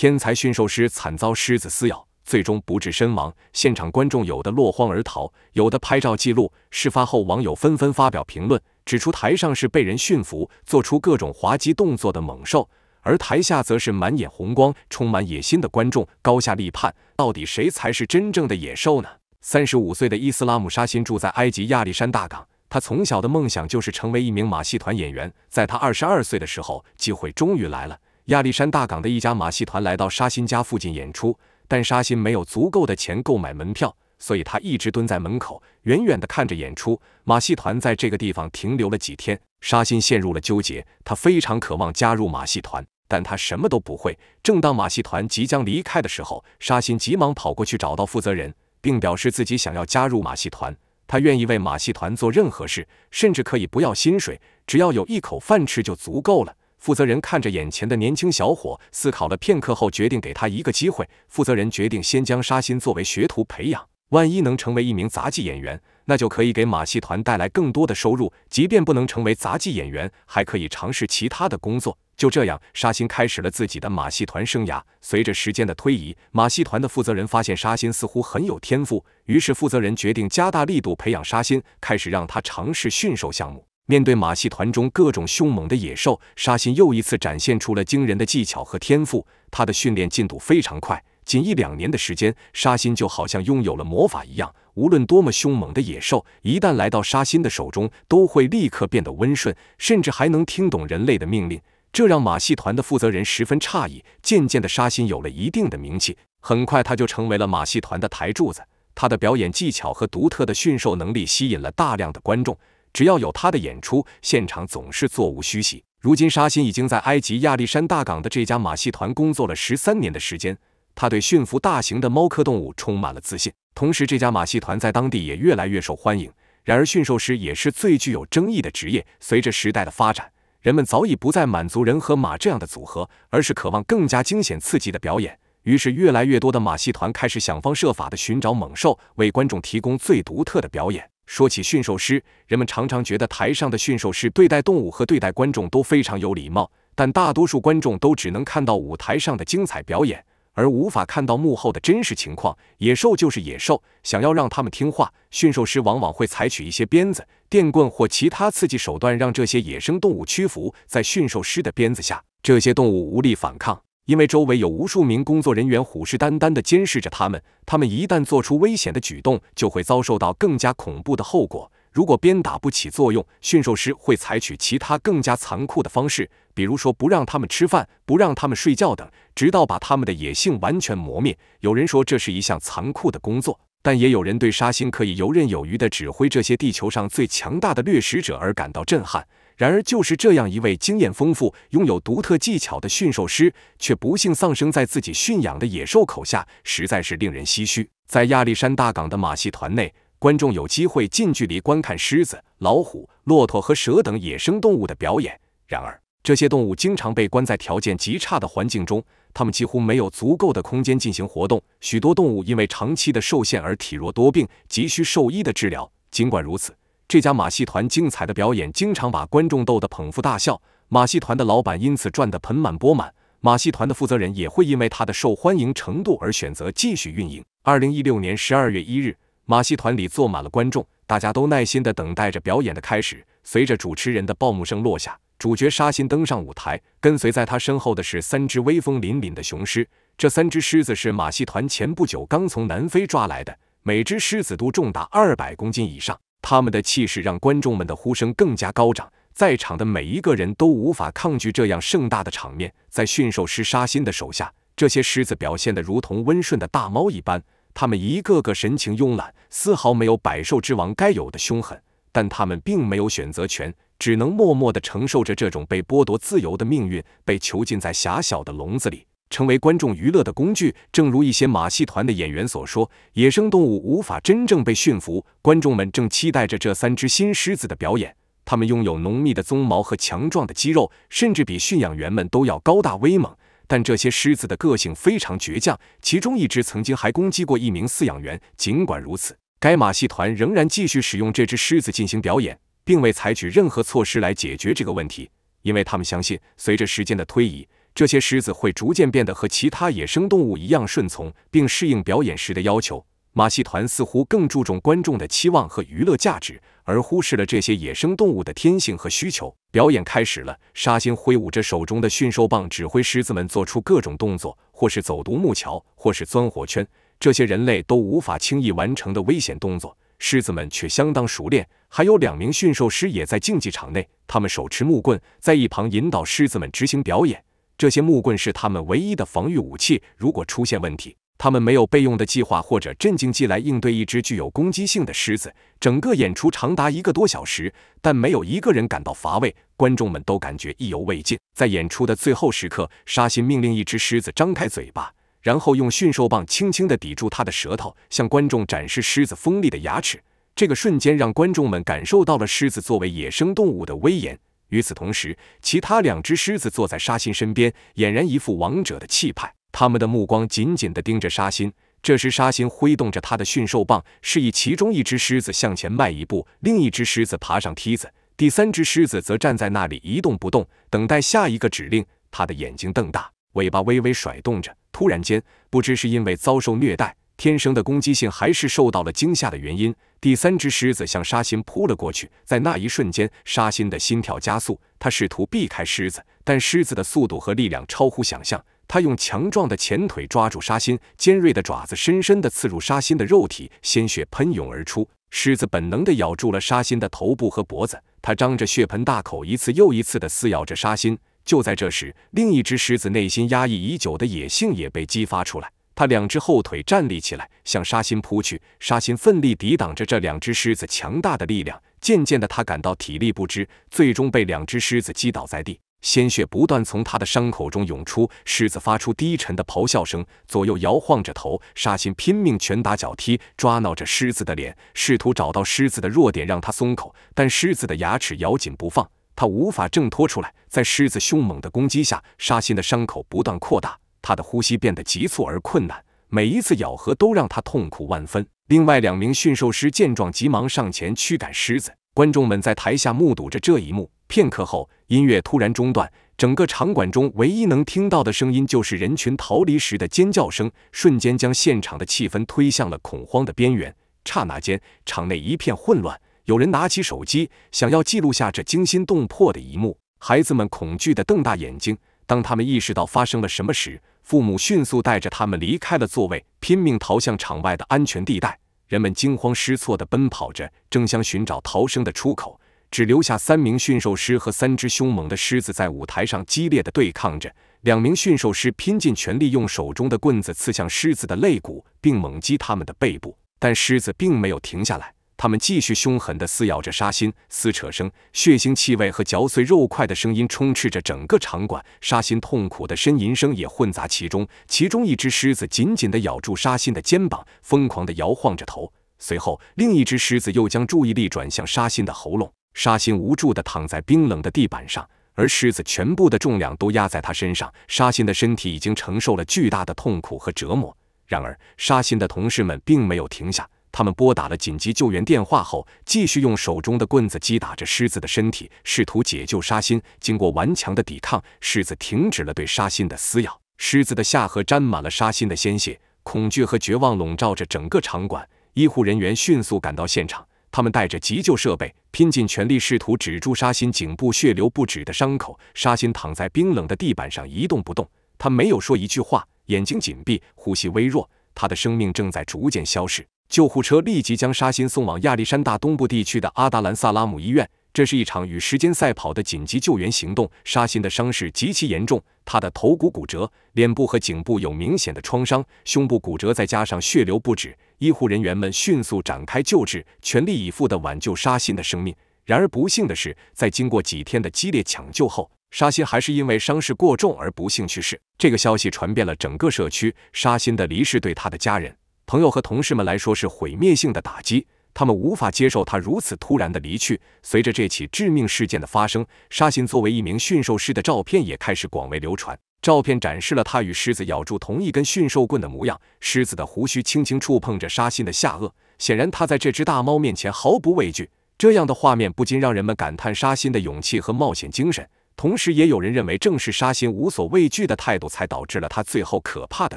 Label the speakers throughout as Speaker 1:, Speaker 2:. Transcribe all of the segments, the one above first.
Speaker 1: 天才驯兽师惨遭狮子撕咬，最终不治身亡。现场观众有的落荒而逃，有的拍照记录。事发后，网友纷纷发表评论，指出台上是被人驯服、做出各种滑稽动作的猛兽，而台下则是满眼红光、充满野心的观众。高下立判，到底谁才是真正的野兽呢？三十五岁的伊斯拉姆·沙辛住在埃及亚历山大港，他从小的梦想就是成为一名马戏团演员。在他二十二岁的时候，机会终于来了。亚历山大港的一家马戏团来到沙欣家附近演出，但沙欣没有足够的钱购买门票，所以他一直蹲在门口，远远地看着演出。马戏团在这个地方停留了几天，沙欣陷入了纠结。他非常渴望加入马戏团，但他什么都不会。正当马戏团即将离开的时候，沙欣急忙跑过去找到负责人，并表示自己想要加入马戏团。他愿意为马戏团做任何事，甚至可以不要薪水，只要有一口饭吃就足够了。负责人看着眼前的年轻小伙，思考了片刻后，决定给他一个机会。负责人决定先将沙欣作为学徒培养，万一能成为一名杂技演员，那就可以给马戏团带来更多的收入；即便不能成为杂技演员，还可以尝试其他的工作。就这样，沙欣开始了自己的马戏团生涯。随着时间的推移，马戏团的负责人发现沙欣似乎很有天赋，于是负责人决定加大力度培养沙欣，开始让他尝试驯兽项目。面对马戏团中各种凶猛的野兽，沙心又一次展现出了惊人的技巧和天赋。他的训练进度非常快，仅一两年的时间，沙心就好像拥有了魔法一样。无论多么凶猛的野兽，一旦来到沙心的手中，都会立刻变得温顺，甚至还能听懂人类的命令。这让马戏团的负责人十分诧异。渐渐的，沙心有了一定的名气，很快他就成为了马戏团的台柱子。他的表演技巧和独特的驯兽能力吸引了大量的观众。只要有他的演出，现场总是座无虚席。如今，沙欣已经在埃及亚历山大港的这家马戏团工作了十三年的时间。他对驯服大型的猫科动物充满了自信。同时，这家马戏团在当地也越来越受欢迎。然而，驯兽师也是最具有争议的职业。随着时代的发展，人们早已不再满足人和马这样的组合，而是渴望更加惊险刺激的表演。于是，越来越多的马戏团开始想方设法地寻找猛兽，为观众提供最独特的表演。说起驯兽师，人们常常觉得台上的驯兽师对待动物和对待观众都非常有礼貌，但大多数观众都只能看到舞台上的精彩表演，而无法看到幕后的真实情况。野兽就是野兽，想要让他们听话，驯兽师往往会采取一些鞭子、电棍或其他刺激手段，让这些野生动物屈服。在驯兽师的鞭子下，这些动物无力反抗。因为周围有无数名工作人员虎视眈眈的监视着他们，他们一旦做出危险的举动，就会遭受到更加恐怖的后果。如果鞭打不起作用，驯兽师会采取其他更加残酷的方式，比如说不让他们吃饭、不让他们睡觉等，直到把他们的野性完全磨灭。有人说这是一项残酷的工作，但也有人对沙星可以游刃有余的指挥这些地球上最强大的掠食者而感到震撼。然而，就是这样一位经验丰富、拥有独特技巧的驯兽师，却不幸丧生在自己驯养的野兽口下，实在是令人唏嘘。在亚历山大港的马戏团内，观众有机会近距离观看狮子、老虎、骆驼和蛇等野生动物的表演。然而，这些动物经常被关在条件极差的环境中，它们几乎没有足够的空间进行活动。许多动物因为长期的受限而体弱多病，急需兽医的治疗。尽管如此，这家马戏团精彩的表演经常把观众逗得捧腹大笑，马戏团的老板因此赚得盆满钵满。马戏团的负责人也会因为他的受欢迎程度而选择继续运营。二零一六年十二月一日，马戏团里坐满了观众，大家都耐心的等待着表演的开始。随着主持人的报幕声落下，主角沙心登上舞台，跟随在他身后的是三只威风凛凛的雄狮。这三只狮子是马戏团前不久刚从南非抓来的，每只狮子都重达二百公斤以上。他们的气势让观众们的呼声更加高涨，在场的每一个人都无法抗拒这样盛大的场面。在驯兽师沙欣的手下，这些狮子表现得如同温顺的大猫一般，它们一个个神情慵懒，丝毫没有百兽之王该有的凶狠。但他们并没有选择权，只能默默地承受着这种被剥夺自由的命运，被囚禁在狭小的笼子里。成为观众娱乐的工具，正如一些马戏团的演员所说，野生动物无法真正被驯服。观众们正期待着这三只新狮子的表演，它们拥有浓密的鬃毛和强壮的肌肉，甚至比驯养员们都要高大威猛。但这些狮子的个性非常倔强，其中一只曾经还攻击过一名饲养员。尽管如此，该马戏团仍然继续使用这只狮子进行表演，并未采取任何措施来解决这个问题，因为他们相信，随着时间的推移。这些狮子会逐渐变得和其他野生动物一样顺从，并适应表演时的要求。马戏团似乎更注重观众的期望和娱乐价值，而忽视了这些野生动物的天性和需求。表演开始了，沙星挥舞着手中的驯兽棒，指挥狮子们做出各种动作，或是走独木桥，或是钻火圈。这些人类都无法轻易完成的危险动作，狮子们却相当熟练。还有两名驯兽师也在竞技场内，他们手持木棍，在一旁引导狮子们执行表演。这些木棍是他们唯一的防御武器。如果出现问题，他们没有备用的计划或者镇静剂来应对一只具有攻击性的狮子。整个演出长达一个多小时，但没有一个人感到乏味，观众们都感觉意犹未尽。在演出的最后时刻，沙欣命令一只狮子张开嘴巴，然后用驯兽棒轻轻地抵住它的舌头，向观众展示狮子锋利的牙齿。这个瞬间让观众们感受到了狮子作为野生动物的威严。与此同时，其他两只狮子坐在沙心身边，俨然一副王者的气派。他们的目光紧紧地盯着沙心。这时，沙心挥动着他的驯兽棒，示意其中一只狮子向前迈一步，另一只狮子爬上梯子，第三只狮子则站在那里一动不动，等待下一个指令。他的眼睛瞪大，尾巴微微甩动着。突然间，不知是因为遭受虐待。天生的攻击性还是受到了惊吓的原因。第三只狮子向沙欣扑了过去，在那一瞬间，沙欣的心跳加速。他试图避开狮子，但狮子的速度和力量超乎想象。他用强壮的前腿抓住沙欣，尖锐的爪子深深地刺入沙欣的肉体，鲜血喷涌而出。狮子本能地咬住了沙欣的头部和脖子，它张着血盆大口，一次又一次的撕咬着沙欣。就在这时，另一只狮子内心压抑已久的野性也被激发出来。他两只后腿站立起来，向沙心扑去。沙心奋力抵挡着这两只狮子强大的力量，渐渐的，他感到体力不支，最终被两只狮子击倒在地，鲜血不断从他的伤口中涌出。狮子发出低沉的咆哮声，左右摇晃着头。沙心拼命拳打脚踢，抓挠着狮子的脸，试图找到狮子的弱点，让它松口。但狮子的牙齿咬紧不放，他无法挣脱出来。在狮子凶猛的攻击下，沙心的伤口不断扩大。他的呼吸变得急促而困难，每一次咬合都让他痛苦万分。另外两名驯兽师见状，急忙上前驱赶狮子。观众们在台下目睹着这一幕。片刻后，音乐突然中断，整个场馆中唯一能听到的声音就是人群逃离时的尖叫声，瞬间将现场的气氛推向了恐慌的边缘。刹那间，场内一片混乱，有人拿起手机想要记录下这惊心动魄的一幕。孩子们恐惧地瞪大眼睛。当他们意识到发生了什么时，父母迅速带着他们离开了座位，拼命逃向场外的安全地带。人们惊慌失措的奔跑着，争相寻找逃生的出口，只留下三名驯兽师和三只凶猛的狮子在舞台上激烈的对抗着。两名驯兽师拼尽全力，用手中的棍子刺向狮子的肋骨，并猛击他们的背部，但狮子并没有停下来。他们继续凶狠地撕咬着沙心，撕扯声、血腥气味和嚼碎肉块的声音充斥着整个场馆，沙心痛苦的呻吟声也混杂其中。其中一只狮子紧紧地咬住沙心的肩膀，疯狂地摇晃着头。随后，另一只狮子又将注意力转向沙心的喉咙。沙心无助地躺在冰冷的地板上，而狮子全部的重量都压在他身上。沙心的身体已经承受了巨大的痛苦和折磨。然而，沙心的同事们并没有停下。他们拨打了紧急救援电话后，继续用手中的棍子击打着狮子的身体，试图解救沙心。经过顽强的抵抗，狮子停止了对沙心的撕咬。狮子的下颌沾满了沙心的鲜血，恐惧和绝望笼罩着整个场馆。医护人员迅速赶到现场，他们带着急救设备，拼尽全力试图止住沙心颈部血流不止的伤口。沙心躺在冰冷的地板上一动不动，他没有说一句话，眼睛紧闭，呼吸微弱，他的生命正在逐渐消逝。救护车立即将沙欣送往亚历山大东部地区的阿达兰萨拉姆医院，这是一场与时间赛跑的紧急救援行动。沙欣的伤势极其严重，他的头骨骨折，脸部和颈部有明显的创伤，胸部骨折，再加上血流不止。医护人员们迅速展开救治，全力以赴地挽救沙欣的生命。然而不幸的是，在经过几天的激烈抢救后，沙欣还是因为伤势过重而不幸去世。这个消息传遍了整个社区，沙欣的离世对他的家人。朋友和同事们来说是毁灭性的打击，他们无法接受他如此突然的离去。随着这起致命事件的发生，沙欣作为一名驯兽师的照片也开始广为流传。照片展示了他与狮子咬住同一根驯兽棍的模样，狮子的胡须轻轻触碰着沙欣的下颚，显然他在这只大猫面前毫不畏惧。这样的画面不禁让人们感叹沙欣的勇气和冒险精神，同时也有人认为正是沙欣无所畏惧的态度才导致了他最后可怕的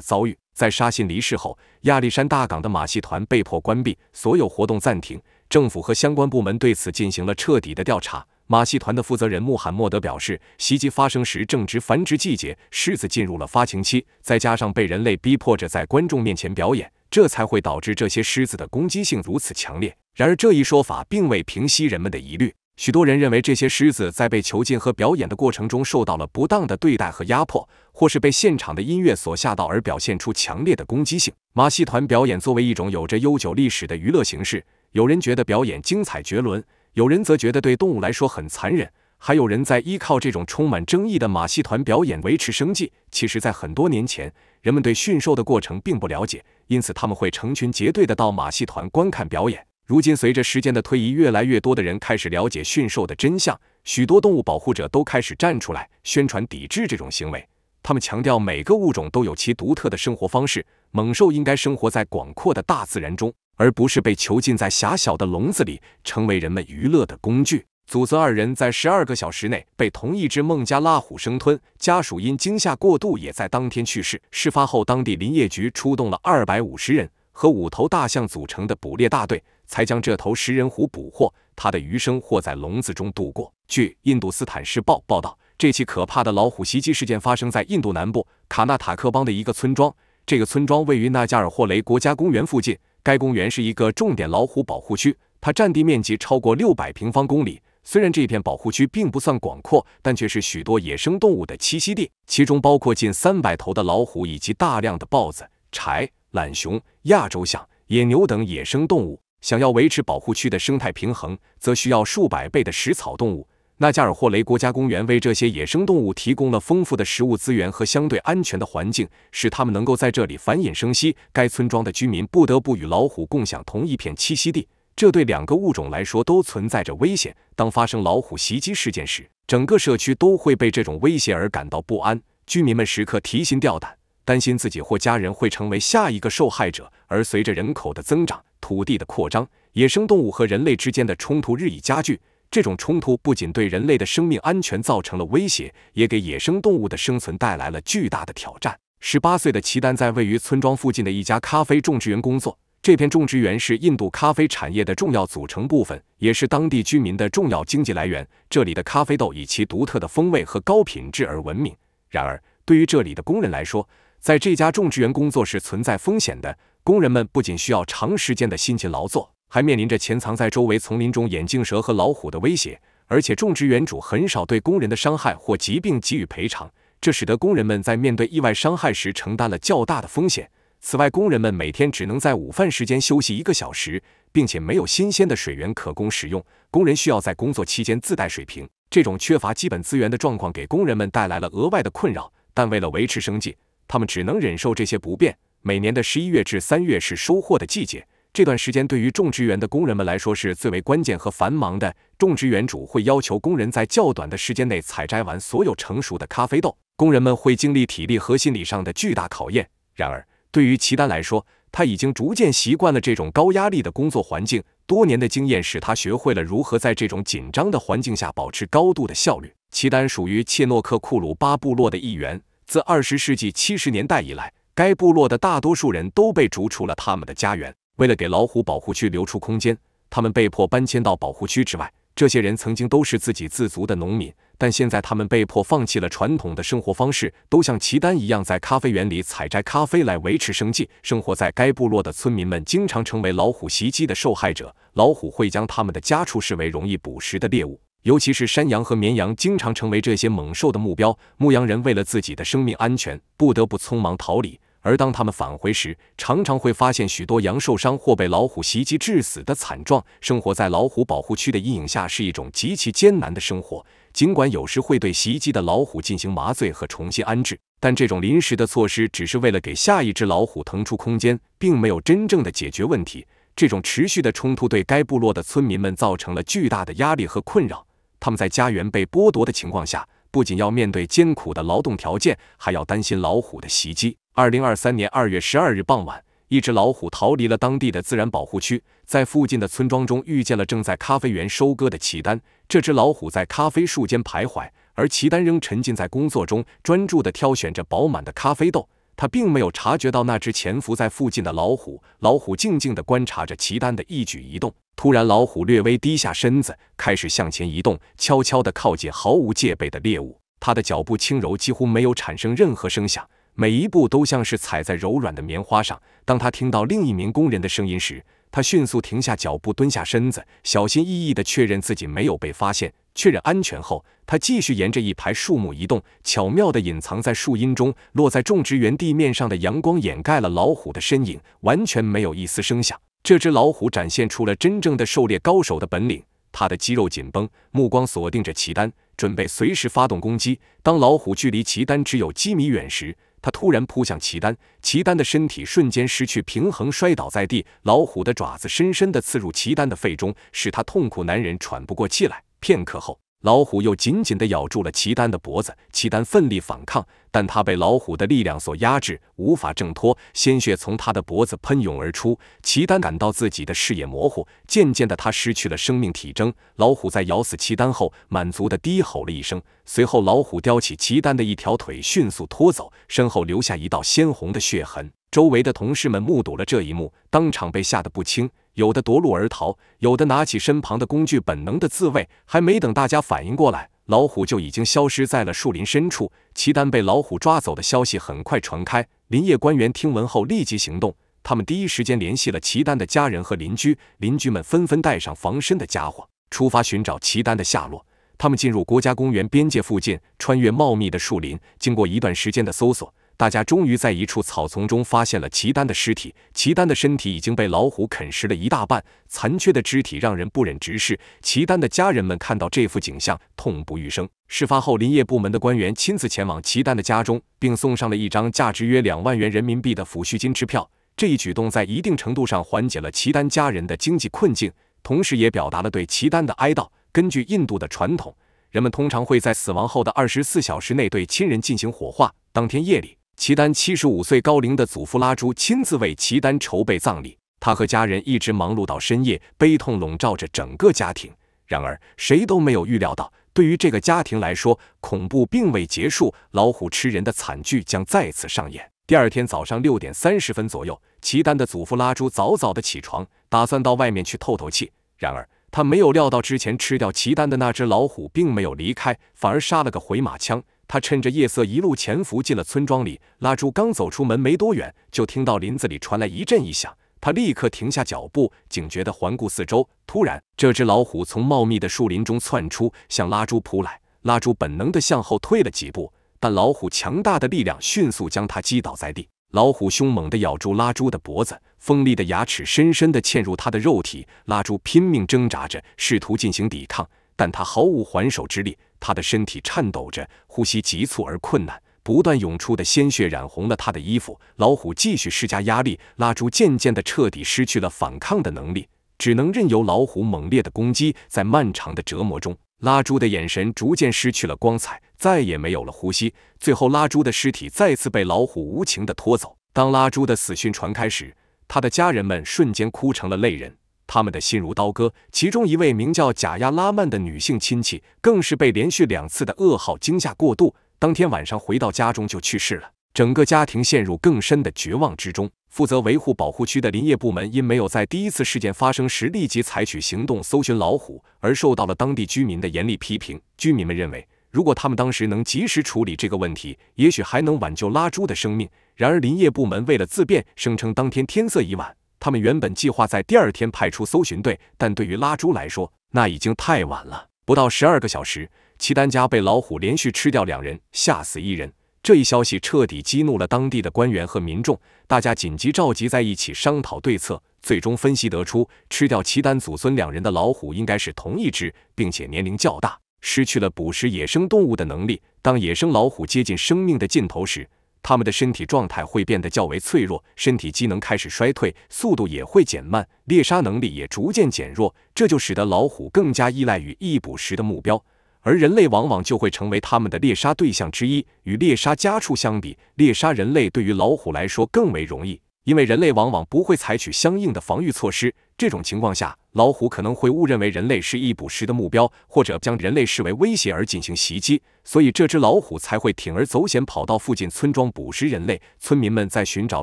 Speaker 1: 遭遇。在沙信离世后，亚历山大港的马戏团被迫关闭，所有活动暂停。政府和相关部门对此进行了彻底的调查。马戏团的负责人穆罕默德表示，袭击发生时正值繁殖季节，狮子进入了发情期，再加上被人类逼迫着在观众面前表演，这才会导致这些狮子的攻击性如此强烈。然而，这一说法并未平息人们的疑虑。许多人认为这些狮子在被囚禁和表演的过程中受到了不当的对待和压迫，或是被现场的音乐所吓到而表现出强烈的攻击性。马戏团表演作为一种有着悠久历史的娱乐形式，有人觉得表演精彩绝伦，有人则觉得对动物来说很残忍，还有人在依靠这种充满争议的马戏团表演维持生计。其实，在很多年前，人们对驯兽的过程并不了解，因此他们会成群结队的到马戏团观看表演。如今，随着时间的推移，越来越多的人开始了解驯兽的真相。许多动物保护者都开始站出来，宣传抵制这种行为。他们强调，每个物种都有其独特的生活方式，猛兽应该生活在广阔的大自然中，而不是被囚禁在狭小的笼子里，成为人们娱乐的工具。祖孙二人在十二个小时内被同一只孟加拉虎生吞，家属因惊吓过度也在当天去世。事发后，当地林业局出动了二百五十人和五头大象组成的捕猎大队。才将这头食人虎捕获，它的余生或在笼子中度过。据《印度斯坦时报》报道，这起可怕的老虎袭击事件发生在印度南部卡纳塔克邦的一个村庄。这个村庄位于纳加尔霍雷国家公园附近，该公园是一个重点老虎保护区，它占地面积超过六百平方公里。虽然这片保护区并不算广阔，但却是许多野生动物的栖息地，其中包括近三百头的老虎，以及大量的豹子、豺、懒熊、亚洲象、野牛等野生动物。想要维持保护区的生态平衡，则需要数百倍的食草动物。纳加尔霍雷国家公园为这些野生动物提供了丰富的食物资源和相对安全的环境，使它们能够在这里繁衍生息。该村庄的居民不得不与老虎共享同一片栖息地，这对两个物种来说都存在着危险。当发生老虎袭击事件时，整个社区都会被这种威胁而感到不安，居民们时刻提心吊胆，担心自己或家人会成为下一个受害者。而随着人口的增长，土地的扩张，野生动物和人类之间的冲突日益加剧。这种冲突不仅对人类的生命安全造成了威胁，也给野生动物的生存带来了巨大的挑战。十八岁的齐丹在位于村庄附近的一家咖啡种植园工作。这片种植园是印度咖啡产业的重要组成部分，也是当地居民的重要经济来源。这里的咖啡豆以其独特的风味和高品质而闻名。然而，对于这里的工人来说，在这家种植园工作是存在风险的。工人们不仅需要长时间的辛勤劳作，还面临着潜藏在周围丛林中眼镜蛇和老虎的威胁。而且，种植园主很少对工人的伤害或疾病给予赔偿，这使得工人们在面对意外伤害时承担了较大的风险。此外，工人们每天只能在午饭时间休息一个小时，并且没有新鲜的水源可供使用，工人需要在工作期间自带水瓶。这种缺乏基本资源的状况给工人们带来了额外的困扰，但为了维持生计，他们只能忍受这些不便。每年的十一月至三月是收获的季节，这段时间对于种植园的工人们来说是最为关键和繁忙的。种植园主会要求工人在较短的时间内采摘完所有成熟的咖啡豆，工人们会经历体力和心理上的巨大考验。然而，对于齐丹来说，他已经逐渐习惯了这种高压力的工作环境。多年的经验使他学会了如何在这种紧张的环境下保持高度的效率。齐丹属于切诺克库鲁巴部落的一员，自二十世纪七十年代以来。该部落的大多数人都被逐出了他们的家园，为了给老虎保护区留出空间，他们被迫搬迁到保护区之外。这些人曾经都是自给自足的农民，但现在他们被迫放弃了传统的生活方式，都像齐丹一样在咖啡园里采摘咖啡来维持生计。生活在该部落的村民们经常成为老虎袭击的受害者，老虎会将他们的家畜视为容易捕食的猎物，尤其是山羊和绵羊经常成为这些猛兽的目标。牧羊人为了自己的生命安全，不得不匆忙逃离。而当他们返回时，常常会发现许多羊受伤或被老虎袭击致死的惨状。生活在老虎保护区的阴影下是一种极其艰难的生活。尽管有时会对袭击的老虎进行麻醉和重新安置，但这种临时的措施只是为了给下一只老虎腾出空间，并没有真正的解决问题。这种持续的冲突对该部落的村民们造成了巨大的压力和困扰。他们在家园被剥夺的情况下。不仅要面对艰苦的劳动条件，还要担心老虎的袭击。二零二三年二月十二日傍晚，一只老虎逃离了当地的自然保护区，在附近的村庄中遇见了正在咖啡园收割的齐丹。这只老虎在咖啡树间徘徊，而齐丹仍沉浸在工作中，专注地挑选着饱满的咖啡豆。他并没有察觉到那只潜伏在附近的老虎。老虎静静地观察着齐丹的一举一动。突然，老虎略微低下身子，开始向前移动，悄悄地靠近毫无戒备的猎物。他的脚步轻柔，几乎没有产生任何声响，每一步都像是踩在柔软的棉花上。当他听到另一名工人的声音时，他迅速停下脚步，蹲下身子，小心翼翼地确认自己没有被发现。确认安全后，他继续沿着一排树木移动，巧妙地隐藏在树荫中。落在种植园地面上的阳光掩盖了老虎的身影，完全没有一丝声响。这只老虎展现出了真正的狩猎高手的本领，它的肌肉紧绷，目光锁定着齐丹，准备随时发动攻击。当老虎距离齐丹只有几米远时，它突然扑向齐丹，齐丹的身体瞬间失去平衡，摔倒在地。老虎的爪子深深地刺入齐丹的肺中，使他痛苦难忍，喘不过气来。片刻后，老虎又紧紧地咬住了齐丹的脖子。齐丹奋力反抗，但他被老虎的力量所压制，无法挣脱，鲜血从他的脖子喷涌而出。齐丹感到自己的视野模糊，渐渐的，他失去了生命体征。老虎在咬死齐丹后，满足地低吼了一声，随后老虎叼起齐丹的一条腿，迅速拖走，身后留下一道鲜红的血痕。周围的同事们目睹了这一幕，当场被吓得不轻，有的夺路而逃，有的拿起身旁的工具本能的自卫。还没等大家反应过来，老虎就已经消失在了树林深处。齐丹被老虎抓走的消息很快传开，林业官员听闻后立即行动，他们第一时间联系了齐丹的家人和邻居，邻居们纷纷带上防身的家伙，出发寻找齐丹的下落。他们进入国家公园边界附近，穿越茂密的树林，经过一段时间的搜索。大家终于在一处草丛中发现了齐丹的尸体，齐丹的身体已经被老虎啃食了一大半，残缺的肢体让人不忍直视。齐丹的家人们看到这幅景象，痛不欲生。事发后，林业部门的官员亲自前往齐丹的家中，并送上了一张价值约两万元人民币的抚恤金支票。这一举动在一定程度上缓解了齐丹家人的经济困境，同时也表达了对齐丹的哀悼。根据印度的传统，人们通常会在死亡后的二十四小时内对亲人进行火化。当天夜里。齐丹七十五岁高龄的祖父拉朱亲自为齐丹筹备葬礼，他和家人一直忙碌到深夜，悲痛笼罩着整个家庭。然而，谁都没有预料到，对于这个家庭来说，恐怖并未结束，老虎吃人的惨剧将再次上演。第二天早上六点三十分左右，齐丹的祖父拉朱早早的起床，打算到外面去透透气。然而，他没有料到，之前吃掉齐丹的那只老虎并没有离开，反而杀了个回马枪。他趁着夜色一路潜伏进了村庄里。拉朱刚走出门没多远，就听到林子里传来一阵异响，他立刻停下脚步，警觉地环顾四周。突然，这只老虎从茂密的树林中窜出，向拉朱扑来。拉朱本能的向后退了几步，但老虎强大的力量迅速将他击倒在地。老虎凶猛地咬住拉朱的脖子，锋利的牙齿深深地嵌入他的肉体。拉朱拼命挣扎着，试图进行抵抗，但他毫无还手之力。他的身体颤抖着，呼吸急促而困难，不断涌出的鲜血染红了他的衣服。老虎继续施加压力，拉猪渐渐的彻底失去了反抗的能力，只能任由老虎猛烈的攻击。在漫长的折磨中，拉猪的眼神逐渐失去了光彩，再也没有了呼吸。最后，拉猪的尸体再次被老虎无情的拖走。当拉猪的死讯传开时，他的家人们瞬间哭成了泪人。他们的心如刀割，其中一位名叫贾亚拉曼的女性亲戚，更是被连续两次的噩耗惊吓过度。当天晚上回到家中就去世了，整个家庭陷入更深的绝望之中。负责维护保护区的林业部门，因没有在第一次事件发生时立即采取行动搜寻老虎，而受到了当地居民的严厉批评。居民们认为，如果他们当时能及时处理这个问题，也许还能挽救拉猪的生命。然而，林业部门为了自辩，声称当天天色已晚。他们原本计划在第二天派出搜寻队，但对于拉朱来说，那已经太晚了。不到十二个小时，契丹家被老虎连续吃掉两人，吓死一人。这一消息彻底激怒了当地的官员和民众，大家紧急召集在一起商讨对策。最终分析得出，吃掉契丹祖孙两人的老虎应该是同一只，并且年龄较大，失去了捕食野生动物的能力。当野生老虎接近生命的尽头时，他们的身体状态会变得较为脆弱，身体机能开始衰退，速度也会减慢，猎杀能力也逐渐减弱，这就使得老虎更加依赖于易捕食的目标，而人类往往就会成为他们的猎杀对象之一。与猎杀家畜相比，猎杀人类对于老虎来说更为容易。因为人类往往不会采取相应的防御措施，这种情况下，老虎可能会误认为人类是易捕食的目标，或者将人类视为威胁而进行袭击，所以这只老虎才会铤而走险跑到附近村庄捕食人类。村民们在寻找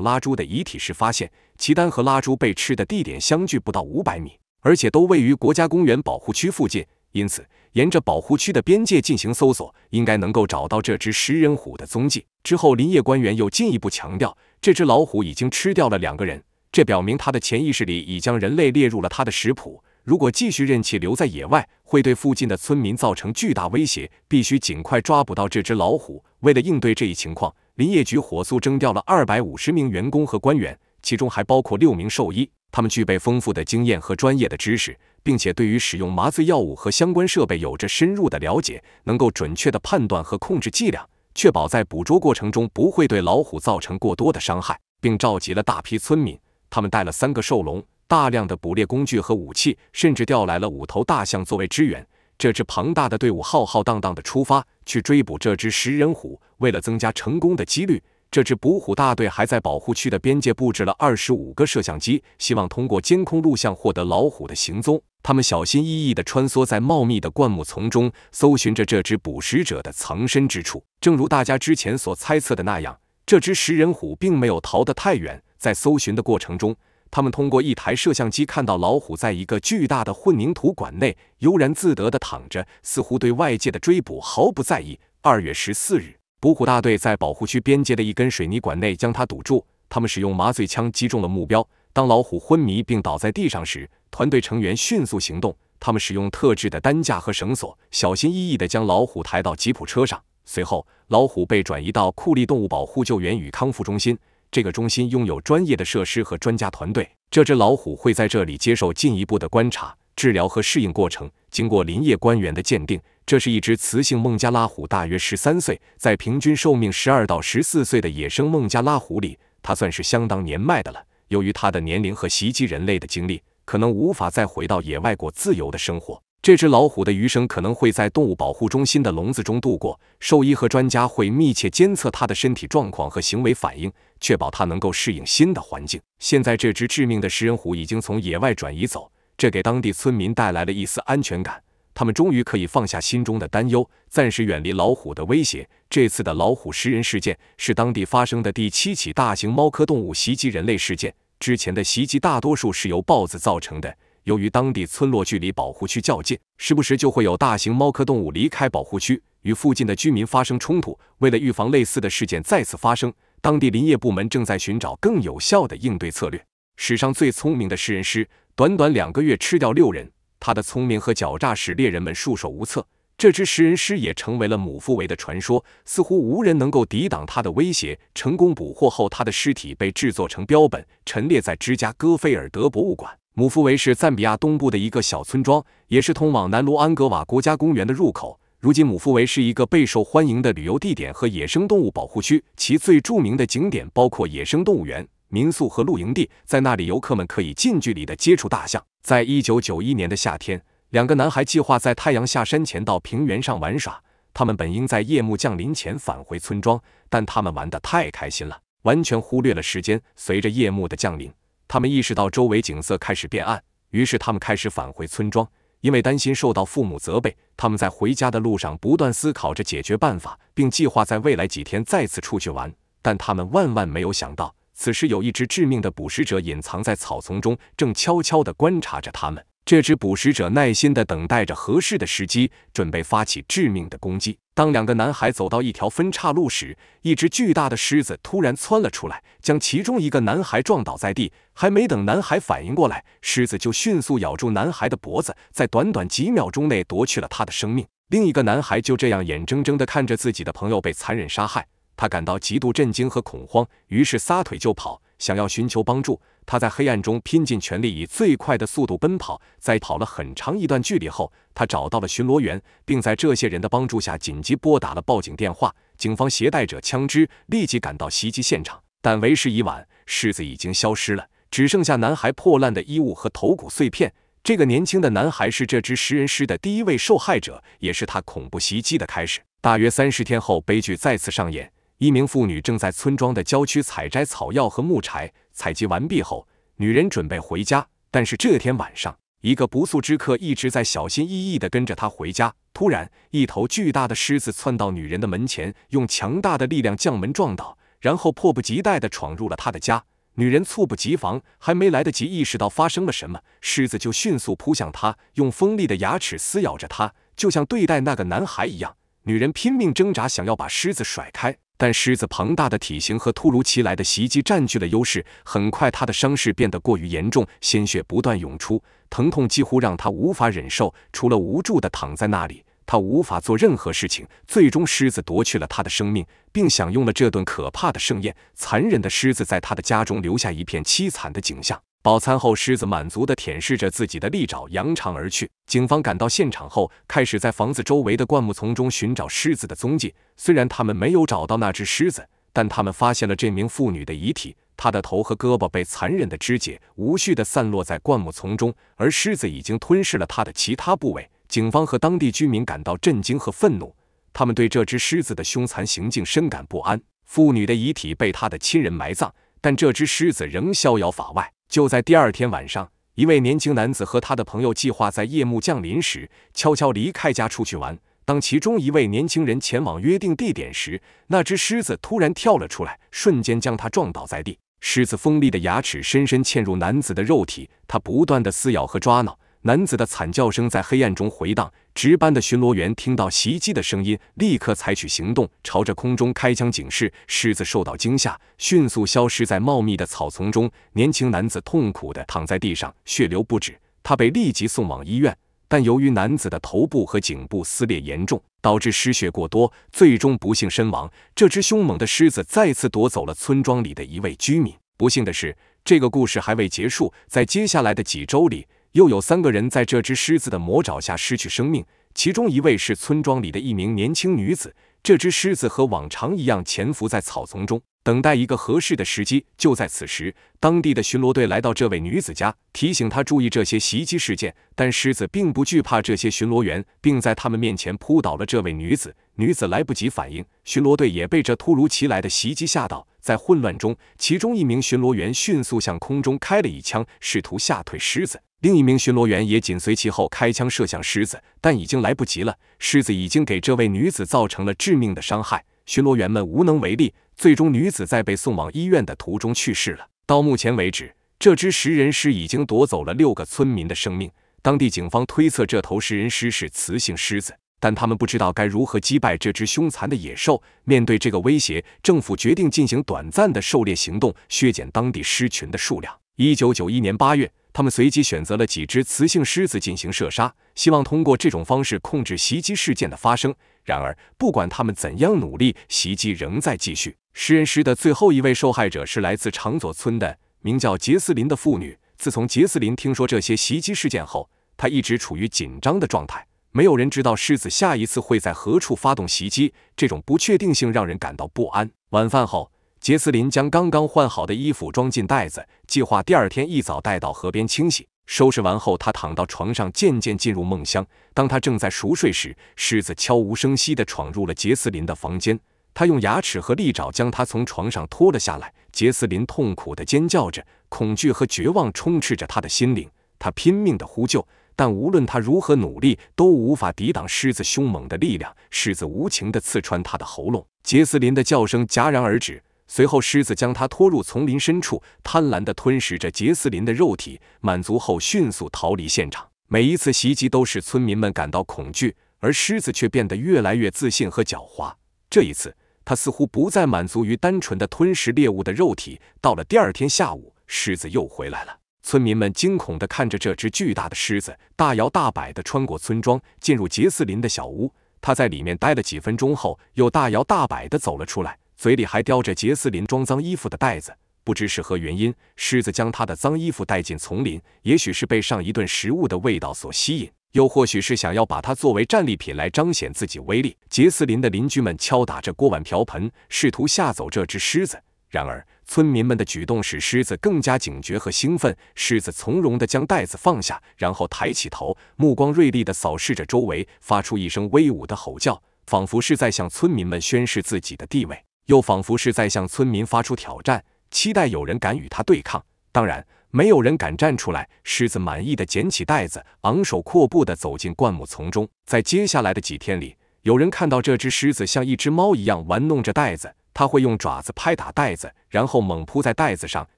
Speaker 1: 拉猪的遗体时发现，其丹和拉猪被吃的地点相距不到五百米，而且都位于国家公园保护区附近，因此沿着保护区的边界进行搜索，应该能够找到这只食人虎的踪迹。之后，林业官员又进一步强调。这只老虎已经吃掉了两个人，这表明它的潜意识里已将人类列入了他的食谱。如果继续任其留在野外，会对附近的村民造成巨大威胁，必须尽快抓捕到这只老虎。为了应对这一情况，林业局火速征调了二百五十名员工和官员，其中还包括六名兽医，他们具备丰富的经验和专业的知识，并且对于使用麻醉药物和相关设备有着深入的了解，能够准确地判断和控制剂量。确保在捕捉过程中不会对老虎造成过多的伤害，并召集了大批村民。他们带了三个兽笼、大量的捕猎工具和武器，甚至调来了五头大象作为支援。这支庞大的队伍浩浩荡荡地出发去追捕这只食人虎。为了增加成功的几率，这支捕虎大队还在保护区的边界布置了二十五个摄像机，希望通过监控录像获得老虎的行踪。他们小心翼翼地穿梭在茂密的灌木丛中，搜寻着这只捕食者的藏身之处。正如大家之前所猜测的那样，这只食人虎并没有逃得太远。在搜寻的过程中，他们通过一台摄像机看到老虎在一个巨大的混凝土管内悠然自得地躺着，似乎对外界的追捕毫不在意。二月十四日，捕虎大队在保护区边界的一根水泥管内将它堵住。他们使用麻醉枪击中了目标。当老虎昏迷并倒在地上时，团队成员迅速行动，他们使用特制的担架和绳索，小心翼翼地将老虎抬到吉普车上。随后，老虎被转移到库利动物保护救援与康复中心。这个中心拥有专业的设施和专家团队。这只老虎会在这里接受进一步的观察、治疗和适应过程。经过林业官员的鉴定，这是一只雌性孟加拉虎，大约十三岁，在平均寿命十二到十四岁的野生孟加拉虎里，它算是相当年迈的了。由于它的年龄和袭击人类的经历，可能无法再回到野外过自由的生活。这只老虎的余生可能会在动物保护中心的笼子中度过。兽医和专家会密切监测它的身体状况和行为反应，确保它能够适应新的环境。现在，这只致命的食人虎已经从野外转移走，这给当地村民带来了一丝安全感。他们终于可以放下心中的担忧，暂时远离老虎的威胁。这次的老虎食人事件是当地发生的第七起大型猫科动物袭击人类事件。之前的袭击大多数是由豹子造成的。由于当地村落距离保护区较近，时不时就会有大型猫科动物离开保护区，与附近的居民发生冲突。为了预防类似的事件再次发生，当地林业部门正在寻找更有效的应对策略。史上最聪明的食人狮，短短两个月吃掉六人，它的聪明和狡诈使猎人们束手无策。这只食人狮也成为了姆夫维的传说，似乎无人能够抵挡它的威胁。成功捕获后，它的尸体被制作成标本，陈列在芝加哥菲尔德博物馆。姆夫维是赞比亚东部的一个小村庄，也是通往南卢安格瓦国家公园的入口。如今，姆夫维是一个备受欢迎的旅游地点和野生动物保护区。其最著名的景点包括野生动物园、民宿和露营地，在那里，游客们可以近距离地接触大象。在一九九一年的夏天。两个男孩计划在太阳下山前到平原上玩耍。他们本应在夜幕降临前返回村庄，但他们玩得太开心了，完全忽略了时间。随着夜幕的降临，他们意识到周围景色开始变暗，于是他们开始返回村庄。因为担心受到父母责备，他们在回家的路上不断思考着解决办法，并计划在未来几天再次出去玩。但他们万万没有想到，此时有一只致命的捕食者隐藏在草丛中，正悄悄地观察着他们。这只捕食者耐心地等待着合适的时机，准备发起致命的攻击。当两个男孩走到一条分岔路时，一只巨大的狮子突然窜了出来，将其中一个男孩撞倒在地。还没等男孩反应过来，狮子就迅速咬住男孩的脖子，在短短几秒钟内夺去了他的生命。另一个男孩就这样眼睁睁地看着自己的朋友被残忍杀害，他感到极度震惊和恐慌，于是撒腿就跑，想要寻求帮助。他在黑暗中拼尽全力，以最快的速度奔跑。在跑了很长一段距离后，他找到了巡逻员，并在这些人的帮助下，紧急拨打了报警电话。警方携带者枪支，立即赶到袭击现场，但为时已晚，狮子已经消失了，只剩下男孩破烂的衣物和头骨碎片。这个年轻的男孩是这只食人狮的第一位受害者，也是他恐怖袭击的开始。大约三十天后，悲剧再次上演。一名妇女正在村庄的郊区采摘草药和木柴。采集完毕后，女人准备回家，但是这天晚上，一个不速之客一直在小心翼翼地跟着她回家。突然，一头巨大的狮子窜到女人的门前，用强大的力量将门撞倒，然后迫不及待地闯入了他的家。女人猝不及防，还没来得及意识到发生了什么，狮子就迅速扑向她，用锋利的牙齿撕咬着她，就像对待那个男孩一样。女人拼命挣扎，想要把狮子甩开。但狮子庞大的体型和突如其来的袭击占据了优势，很快他的伤势变得过于严重，鲜血不断涌出，疼痛几乎让他无法忍受。除了无助的躺在那里，他无法做任何事情。最终，狮子夺去了他的生命，并享用了这顿可怕的盛宴。残忍的狮子在他的家中留下一片凄惨的景象。饱餐后，狮子满足地舔舐着自己的利爪，扬长而去。警方赶到现场后，开始在房子周围的灌木丛中寻找狮子的踪迹。虽然他们没有找到那只狮子，但他们发现了这名妇女的遗体，她的头和胳膊被残忍的肢解，无序地散落在灌木丛中，而狮子已经吞噬了她的其他部位。警方和当地居民感到震惊和愤怒，他们对这只狮子的凶残行径深感不安。妇女的遗体被她的亲人埋葬，但这只狮子仍逍遥法外。就在第二天晚上，一位年轻男子和他的朋友计划在夜幕降临时悄悄离开家出去玩。当其中一位年轻人前往约定地点时，那只狮子突然跳了出来，瞬间将他撞倒在地。狮子锋利的牙齿深深嵌入男子的肉体，他不断的撕咬和抓挠。男子的惨叫声在黑暗中回荡。值班的巡逻员听到袭击的声音，立刻采取行动，朝着空中开枪警示。狮子受到惊吓，迅速消失在茂密的草丛中。年轻男子痛苦地躺在地上，血流不止。他被立即送往医院，但由于男子的头部和颈部撕裂严重，导致失血过多，最终不幸身亡。这只凶猛的狮子再次夺走了村庄里的一位居民。不幸的是，这个故事还未结束，在接下来的几周里。又有三个人在这只狮子的魔爪下失去生命，其中一位是村庄里的一名年轻女子。这只狮子和往常一样潜伏在草丛中，等待一个合适的时机。就在此时，当地的巡逻队来到这位女子家，提醒她注意这些袭击事件。但狮子并不惧怕这些巡逻员，并在他们面前扑倒了这位女子。女子来不及反应，巡逻队也被这突如其来的袭击吓到。在混乱中，其中一名巡逻员迅速向空中开了一枪，试图吓退狮子。另一名巡逻员也紧随其后开枪射向狮子，但已经来不及了，狮子已经给这位女子造成了致命的伤害。巡逻员们无能为力，最终女子在被送往医院的途中去世了。到目前为止，这只食人狮已经夺走了六个村民的生命。当地警方推测，这头食人狮是雌性狮子，但他们不知道该如何击败这只凶残的野兽。面对这个威胁，政府决定进行短暂的狩猎行动，削减当地狮群的数量。一九九一年八月。他们随即选择了几只雌性狮子进行射杀，希望通过这种方式控制袭击事件的发生。然而，不管他们怎样努力，袭击仍在继续。食人狮的最后一位受害者是来自长佐村的名叫杰斯林的妇女。自从杰斯林听说这些袭击事件后，她一直处于紧张的状态。没有人知道狮子下一次会在何处发动袭击，这种不确定性让人感到不安。晚饭后。杰斯林将刚刚换好的衣服装进袋子，计划第二天一早带到河边清洗。收拾完后，他躺到床上，渐渐进入梦乡。当他正在熟睡时，狮子悄无声息地闯入了杰斯林的房间。他用牙齿和利爪将他从床上拖了下来。杰斯林痛苦地尖叫着，恐惧和绝望充斥着他的心灵。他拼命地呼救，但无论他如何努力，都无法抵挡狮子凶猛的力量。狮子无情地刺穿他的喉咙，杰斯林的叫声戛然而止。随后，狮子将它拖入丛林深处，贪婪地吞食着杰斯林的肉体。满足后，迅速逃离现场。每一次袭击都使村民们感到恐惧，而狮子却变得越来越自信和狡猾。这一次，它似乎不再满足于单纯的吞食猎物的肉体。到了第二天下午，狮子又回来了。村民们惊恐地看着这只巨大的狮子，大摇大摆地穿过村庄，进入杰斯林的小屋。他在里面待了几分钟后，又大摇大摆地走了出来。嘴里还叼着杰斯林装脏衣服的袋子，不知是何原因，狮子将他的脏衣服带进丛林。也许是被上一顿食物的味道所吸引，又或许是想要把它作为战利品来彰显自己威力。杰斯林的邻居们敲打着锅碗瓢盆，试图吓走这只狮子。然而，村民们的举动使狮子更加警觉和兴奋。狮子从容地将袋子放下，然后抬起头，目光锐利地扫视着周围，发出一声威武的吼叫，仿佛是在向村民们宣示自己的地位。又仿佛是在向村民发出挑战，期待有人敢与他对抗。当然，没有人敢站出来。狮子满意的捡起袋子，昂首阔步的走进灌木丛中。在接下来的几天里，有人看到这只狮子像一只猫一样玩弄着袋子，它会用爪子拍打袋子，然后猛扑在袋子上，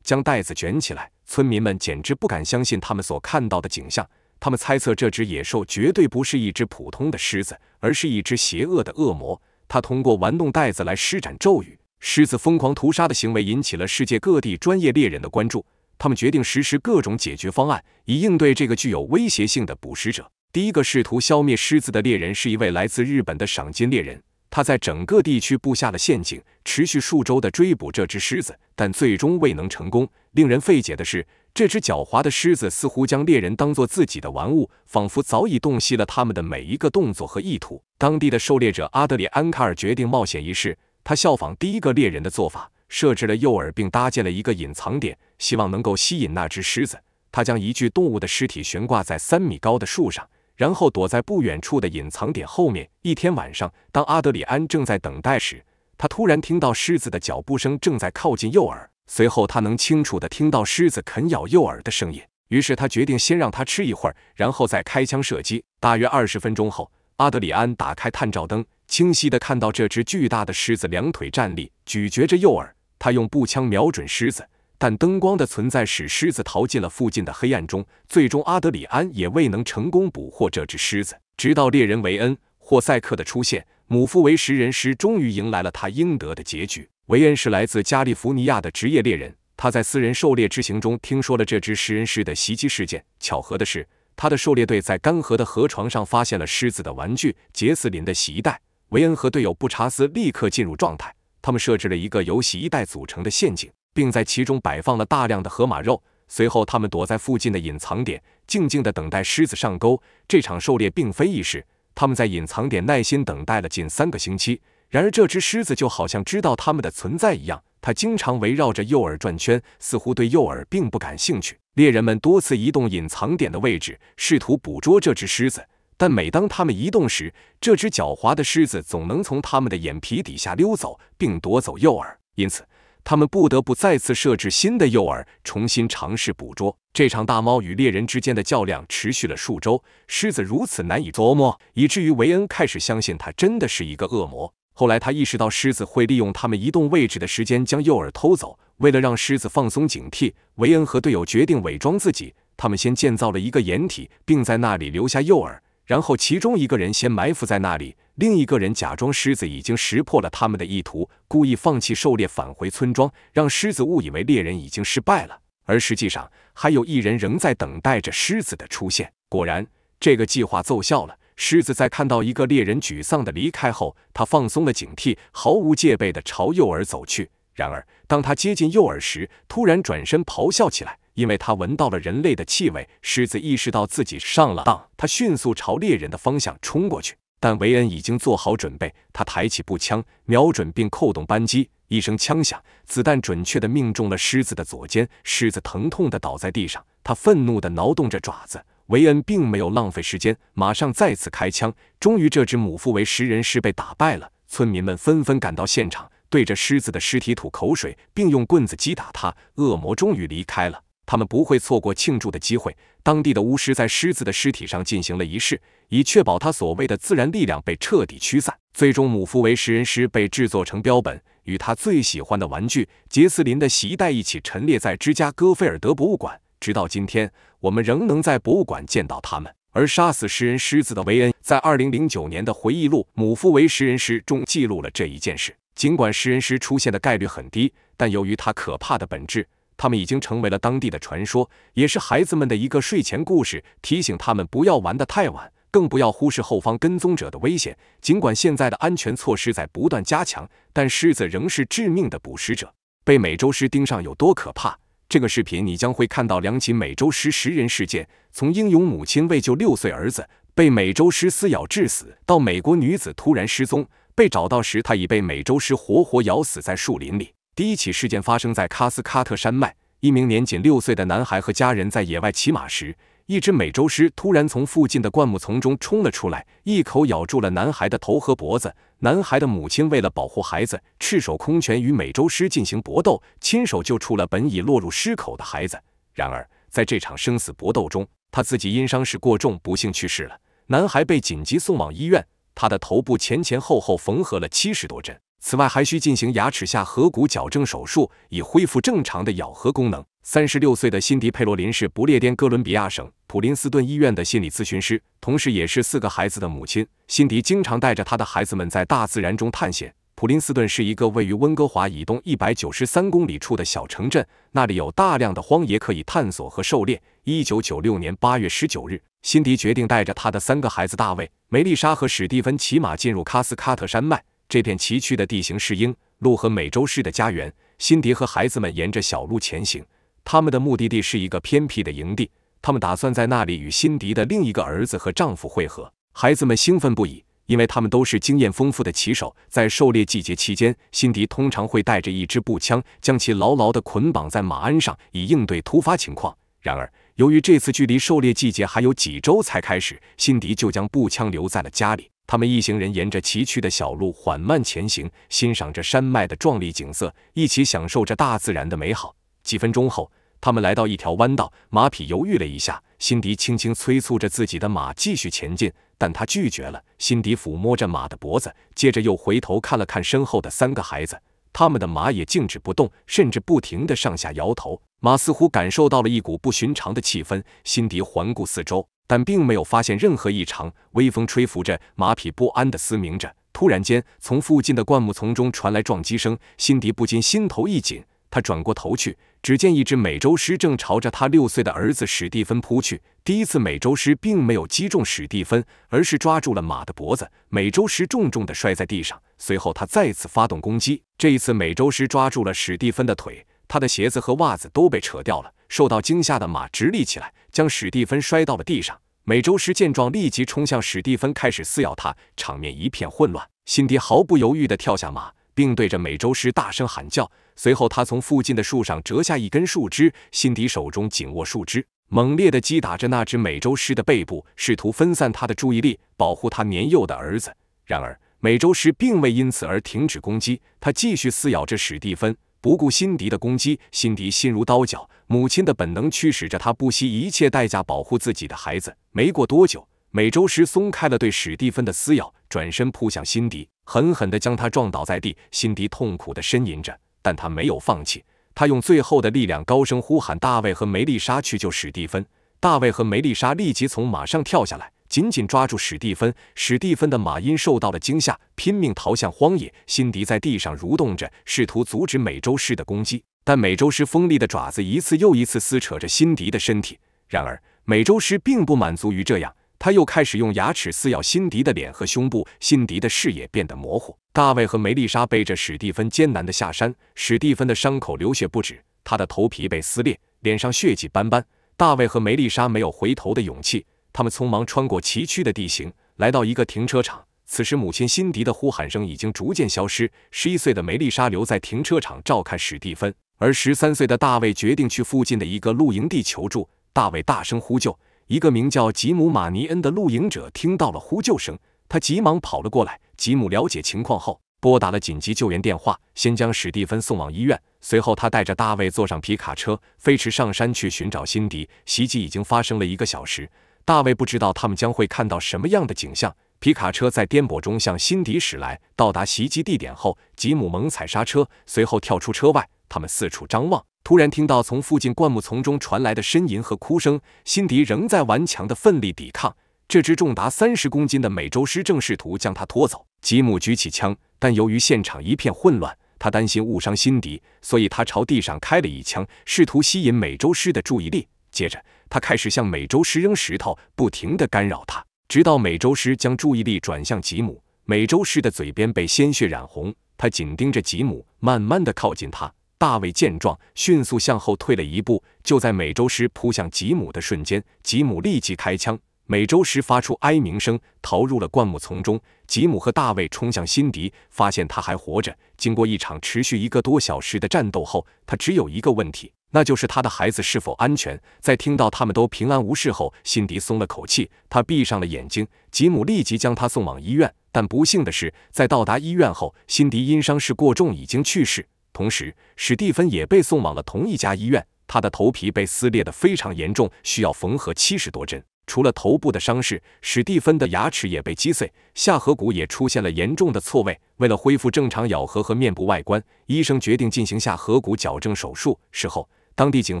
Speaker 1: 将袋子卷起来。村民们简直不敢相信他们所看到的景象，他们猜测这只野兽绝对不是一只普通的狮子，而是一只邪恶的恶魔。他通过玩弄袋子来施展咒语。狮子疯狂屠杀的行为引起了世界各地专业猎人的关注。他们决定实施各种解决方案，以应对这个具有威胁性的捕食者。第一个试图消灭狮子的猎人是一位来自日本的赏金猎人。他在整个地区布下了陷阱，持续数周的追捕这只狮子，但最终未能成功。令人费解的是。这只狡猾的狮子似乎将猎人当作自己的玩物，仿佛早已洞悉了他们的每一个动作和意图。当地的狩猎者阿德里安·卡尔决定冒险一试。他效仿第一个猎人的做法，设置了诱饵，并搭建了一个隐藏点，希望能够吸引那只狮子。他将一具动物的尸体悬挂在三米高的树上，然后躲在不远处的隐藏点后面。一天晚上，当阿德里安正在等待时，他突然听到狮子的脚步声正在靠近诱饵。随后，他能清楚的听到狮子啃咬诱饵的声音。于是他决定先让它吃一会儿，然后再开枪射击。大约二十分钟后，阿德里安打开探照灯，清晰的看到这只巨大的狮子两腿站立，咀嚼着诱饵。他用步枪瞄准狮子，但灯光的存在使狮子逃进了附近的黑暗中。最终，阿德里安也未能成功捕获这只狮子。直到猎人维恩·霍塞克的出现，母父为食人狮终于迎来了他应得的结局。维恩是来自加利福尼亚的职业猎人，他在私人狩猎之行中听说了这只食人狮的袭击事件。巧合的是，他的狩猎队在干涸的河床上发现了狮子的玩具——杰斯林的洗衣袋。维恩和队友布查斯立刻进入状态，他们设置了一个由洗衣袋组成的陷阱，并在其中摆放了大量的河马肉。随后，他们躲在附近的隐藏点，静静地等待狮子上钩。这场狩猎并非易事，他们在隐藏点耐心等待了近三个星期。然而，这只狮子就好像知道它们的存在一样，它经常围绕着诱饵转圈，似乎对诱饵并不感兴趣。猎人们多次移动隐藏点的位置，试图捕捉这只狮子，但每当他们移动时，这只狡猾的狮子总能从他们的眼皮底下溜走，并夺走诱饵。因此，他们不得不再次设置新的诱饵，重新尝试捕捉。这场大猫与猎人之间的较量持续了数周，狮子如此难以捉摸，以至于维恩开始相信它真的是一个恶魔。后来，他意识到狮子会利用他们移动位置的时间将诱饵偷走。为了让狮子放松警惕，维恩和队友决定伪装自己。他们先建造了一个掩体，并在那里留下诱饵。然后，其中一个人先埋伏在那里，另一个人假装狮子已经识破了他们的意图，故意放弃狩猎，返回村庄，让狮子误以为猎人已经失败了。而实际上，还有一人仍在等待着狮子的出现。果然，这个计划奏效了。狮子在看到一个猎人沮丧的离开后，他放松了警惕，毫无戒备的朝诱饵走去。然而，当他接近诱饵时，突然转身咆哮起来，因为他闻到了人类的气味。狮子意识到自己上了当，他迅速朝猎人的方向冲过去。但维恩已经做好准备，他抬起步枪，瞄准并扣动扳机，一声枪响，子弹准确的命中了狮子的左肩。狮子疼痛的倒在地上，他愤怒的挠动着爪子。维恩并没有浪费时间，马上再次开枪。终于，这只母腹为食人狮被打败了。村民们纷纷赶到现场，对着狮子的尸体吐口水，并用棍子击打它。恶魔终于离开了。他们不会错过庆祝的机会。当地的巫师在狮子的尸体上进行了仪式，以确保他所谓的自然力量被彻底驱散。最终，母夫为食人狮被制作成标本，与他最喜欢的玩具杰斯林的洗衣袋一起陈列在芝加哥菲尔德博物馆。直到今天，我们仍能在博物馆见到他们。而杀死食人狮子的维恩，在二零零九年的回忆录《母父为食人狮》中记录了这一件事。尽管食人狮出现的概率很低，但由于它可怕的本质，它们已经成为了当地的传说，也是孩子们的一个睡前故事，提醒他们不要玩得太晚，更不要忽视后方跟踪者的危险。尽管现在的安全措施在不断加强，但狮子仍是致命的捕食者。被美洲狮盯上有多可怕？这个视频，你将会看到两起美洲狮食人事件：从英勇母亲为救六岁儿子被美洲狮撕咬致死，到美国女子突然失踪，被找到时她已被美洲狮活活咬死在树林里。第一起事件发生在喀斯喀特山脉，一名年仅六岁的男孩和家人在野外骑马时，一只美洲狮突然从附近的灌木丛中冲了出来，一口咬住了男孩的头和脖子。男孩的母亲为了保护孩子，赤手空拳与美洲狮进行搏斗，亲手救出了本已落入狮口的孩子。然而，在这场生死搏斗中，他自己因伤势过重，不幸去世了。男孩被紧急送往医院，他的头部前前后后缝合了七十多针，此外还需进行牙齿下颌骨矫正手术，以恢复正常的咬合功能。三十六岁的辛迪·佩罗林是不列颠哥伦比亚省普林斯顿医院的心理咨询师，同时也是四个孩子的母亲。辛迪经常带着她的孩子们在大自然中探险。普林斯顿是一个位于温哥华以东一百九十三公里处的小城镇，那里有大量的荒野可以探索和狩猎。一九九六年八月十九日，辛迪决定带着他的三个孩子大卫、梅丽莎和史蒂芬骑马进入喀斯卡特山脉。这片崎岖的地形是应鹿和美洲狮的家园。辛迪和孩子们沿着小路前行。他们的目的地是一个偏僻的营地，他们打算在那里与辛迪的另一个儿子和丈夫会合。孩子们兴奋不已，因为他们都是经验丰富的骑手。在狩猎季节期间，辛迪通常会带着一支步枪，将其牢牢的捆绑在马鞍上，以应对突发情况。然而，由于这次距离狩猎季节还有几周才开始，辛迪就将步枪留在了家里。他们一行人沿着崎岖的小路缓慢前行，欣赏着山脉的壮丽景色，一起享受着大自然的美好。几分钟后，他们来到一条弯道，马匹犹豫了一下，辛迪轻轻催促着自己的马继续前进，但他拒绝了。辛迪抚摸着马的脖子，接着又回头看了看身后的三个孩子，他们的马也静止不动，甚至不停的上下摇头，马似乎感受到了一股不寻常的气氛。辛迪环顾四周，但并没有发现任何异常。微风吹拂着，马匹不安的嘶鸣着。突然间，从附近的灌木丛中传来撞击声，辛迪不禁心头一紧。他转过头去，只见一只美洲狮正朝着他六岁的儿子史蒂芬扑去。第一次，美洲狮并没有击中史蒂芬，而是抓住了马的脖子。美洲狮重重的摔在地上。随后，他再次发动攻击。这一次，美洲狮抓住了史蒂芬的腿，他的鞋子和袜子都被扯掉了。受到惊吓的马直立起来，将史蒂芬摔到了地上。美洲狮见状，立即冲向史蒂芬，开始撕咬他。场面一片混乱。辛迪毫不犹豫的跳下马，并对着美洲狮大声喊叫。随后，他从附近的树上折下一根树枝，辛迪手中紧握树枝，猛烈地击打着那只美洲狮的背部，试图分散他的注意力，保护他年幼的儿子。然而，美洲狮并未因此而停止攻击，他继续撕咬着史蒂芬，不顾辛迪的攻击。辛迪心如刀绞，母亲的本能驱使着他不惜一切代价保护自己的孩子。没过多久，美洲狮松开了对史蒂芬的撕咬，转身扑向辛迪，狠狠地将他撞倒在地。辛迪痛苦地呻吟着。但他没有放弃，他用最后的力量高声呼喊：“大卫和梅丽莎去救史蒂芬！”大卫和梅丽莎立即从马上跳下来，紧紧抓住史蒂芬。史蒂芬的马因受到了惊吓，拼命逃向荒野。辛迪在地上蠕动着，试图阻止美洲狮的攻击，但美洲狮锋利的爪子一次又一次撕扯着辛迪的身体。然而，美洲狮并不满足于这样。他又开始用牙齿撕咬辛迪的脸和胸部，辛迪的视野变得模糊。大卫和梅丽莎背着史蒂芬艰难地下山，史蒂芬的伤口流血不止，他的头皮被撕裂，脸上血迹斑斑。大卫和梅丽莎没有回头的勇气，他们匆忙穿过崎岖的地形，来到一个停车场。此时，母亲辛迪的呼喊声已经逐渐消失。十一岁的梅丽莎留在停车场照看史蒂芬，而十三岁的大卫决定去附近的一个露营地求助。大卫大声呼救。一个名叫吉姆·马尼恩的露营者听到了呼救声，他急忙跑了过来。吉姆了解情况后，拨打了紧急救援电话，先将史蒂芬送往医院。随后，他带着大卫坐上皮卡车，飞驰上山去寻找辛迪。袭击已经发生了一个小时，大卫不知道他们将会看到什么样的景象。皮卡车在颠簸中向辛迪驶来，到达袭击地点后，吉姆猛踩刹车，随后跳出车外。他们四处张望。突然听到从附近灌木丛中传来的呻吟和哭声，辛迪仍在顽强地奋力抵抗。这只重达三十公斤的美洲狮正试图将他拖走。吉姆举起枪，但由于现场一片混乱，他担心误伤辛迪，所以他朝地上开了一枪，试图吸引美洲狮的注意力。接着，他开始向美洲狮扔石头，不停地干扰它，直到美洲狮将注意力转向吉姆。美洲狮的嘴边被鲜血染红，它紧盯着吉姆，慢慢地靠近他。大卫见状，迅速向后退了一步。就在美洲狮扑向吉姆的瞬间，吉姆立即开枪，美洲狮发出哀鸣声，逃入了灌木丛中。吉姆和大卫冲向辛迪，发现他还活着。经过一场持续一个多小时的战斗后，他只有一个问题，那就是他的孩子是否安全。在听到他们都平安无事后，辛迪松了口气，他闭上了眼睛。吉姆立即将他送往医院，但不幸的是，在到达医院后，辛迪因伤势过重已经去世。同时，史蒂芬也被送往了同一家医院，他的头皮被撕裂得非常严重，需要缝合七十多针。除了头部的伤势，史蒂芬的牙齿也被击碎，下颌骨也出现了严重的错位。为了恢复正常咬合和面部外观，医生决定进行下颌骨矫正手术。事后，当地警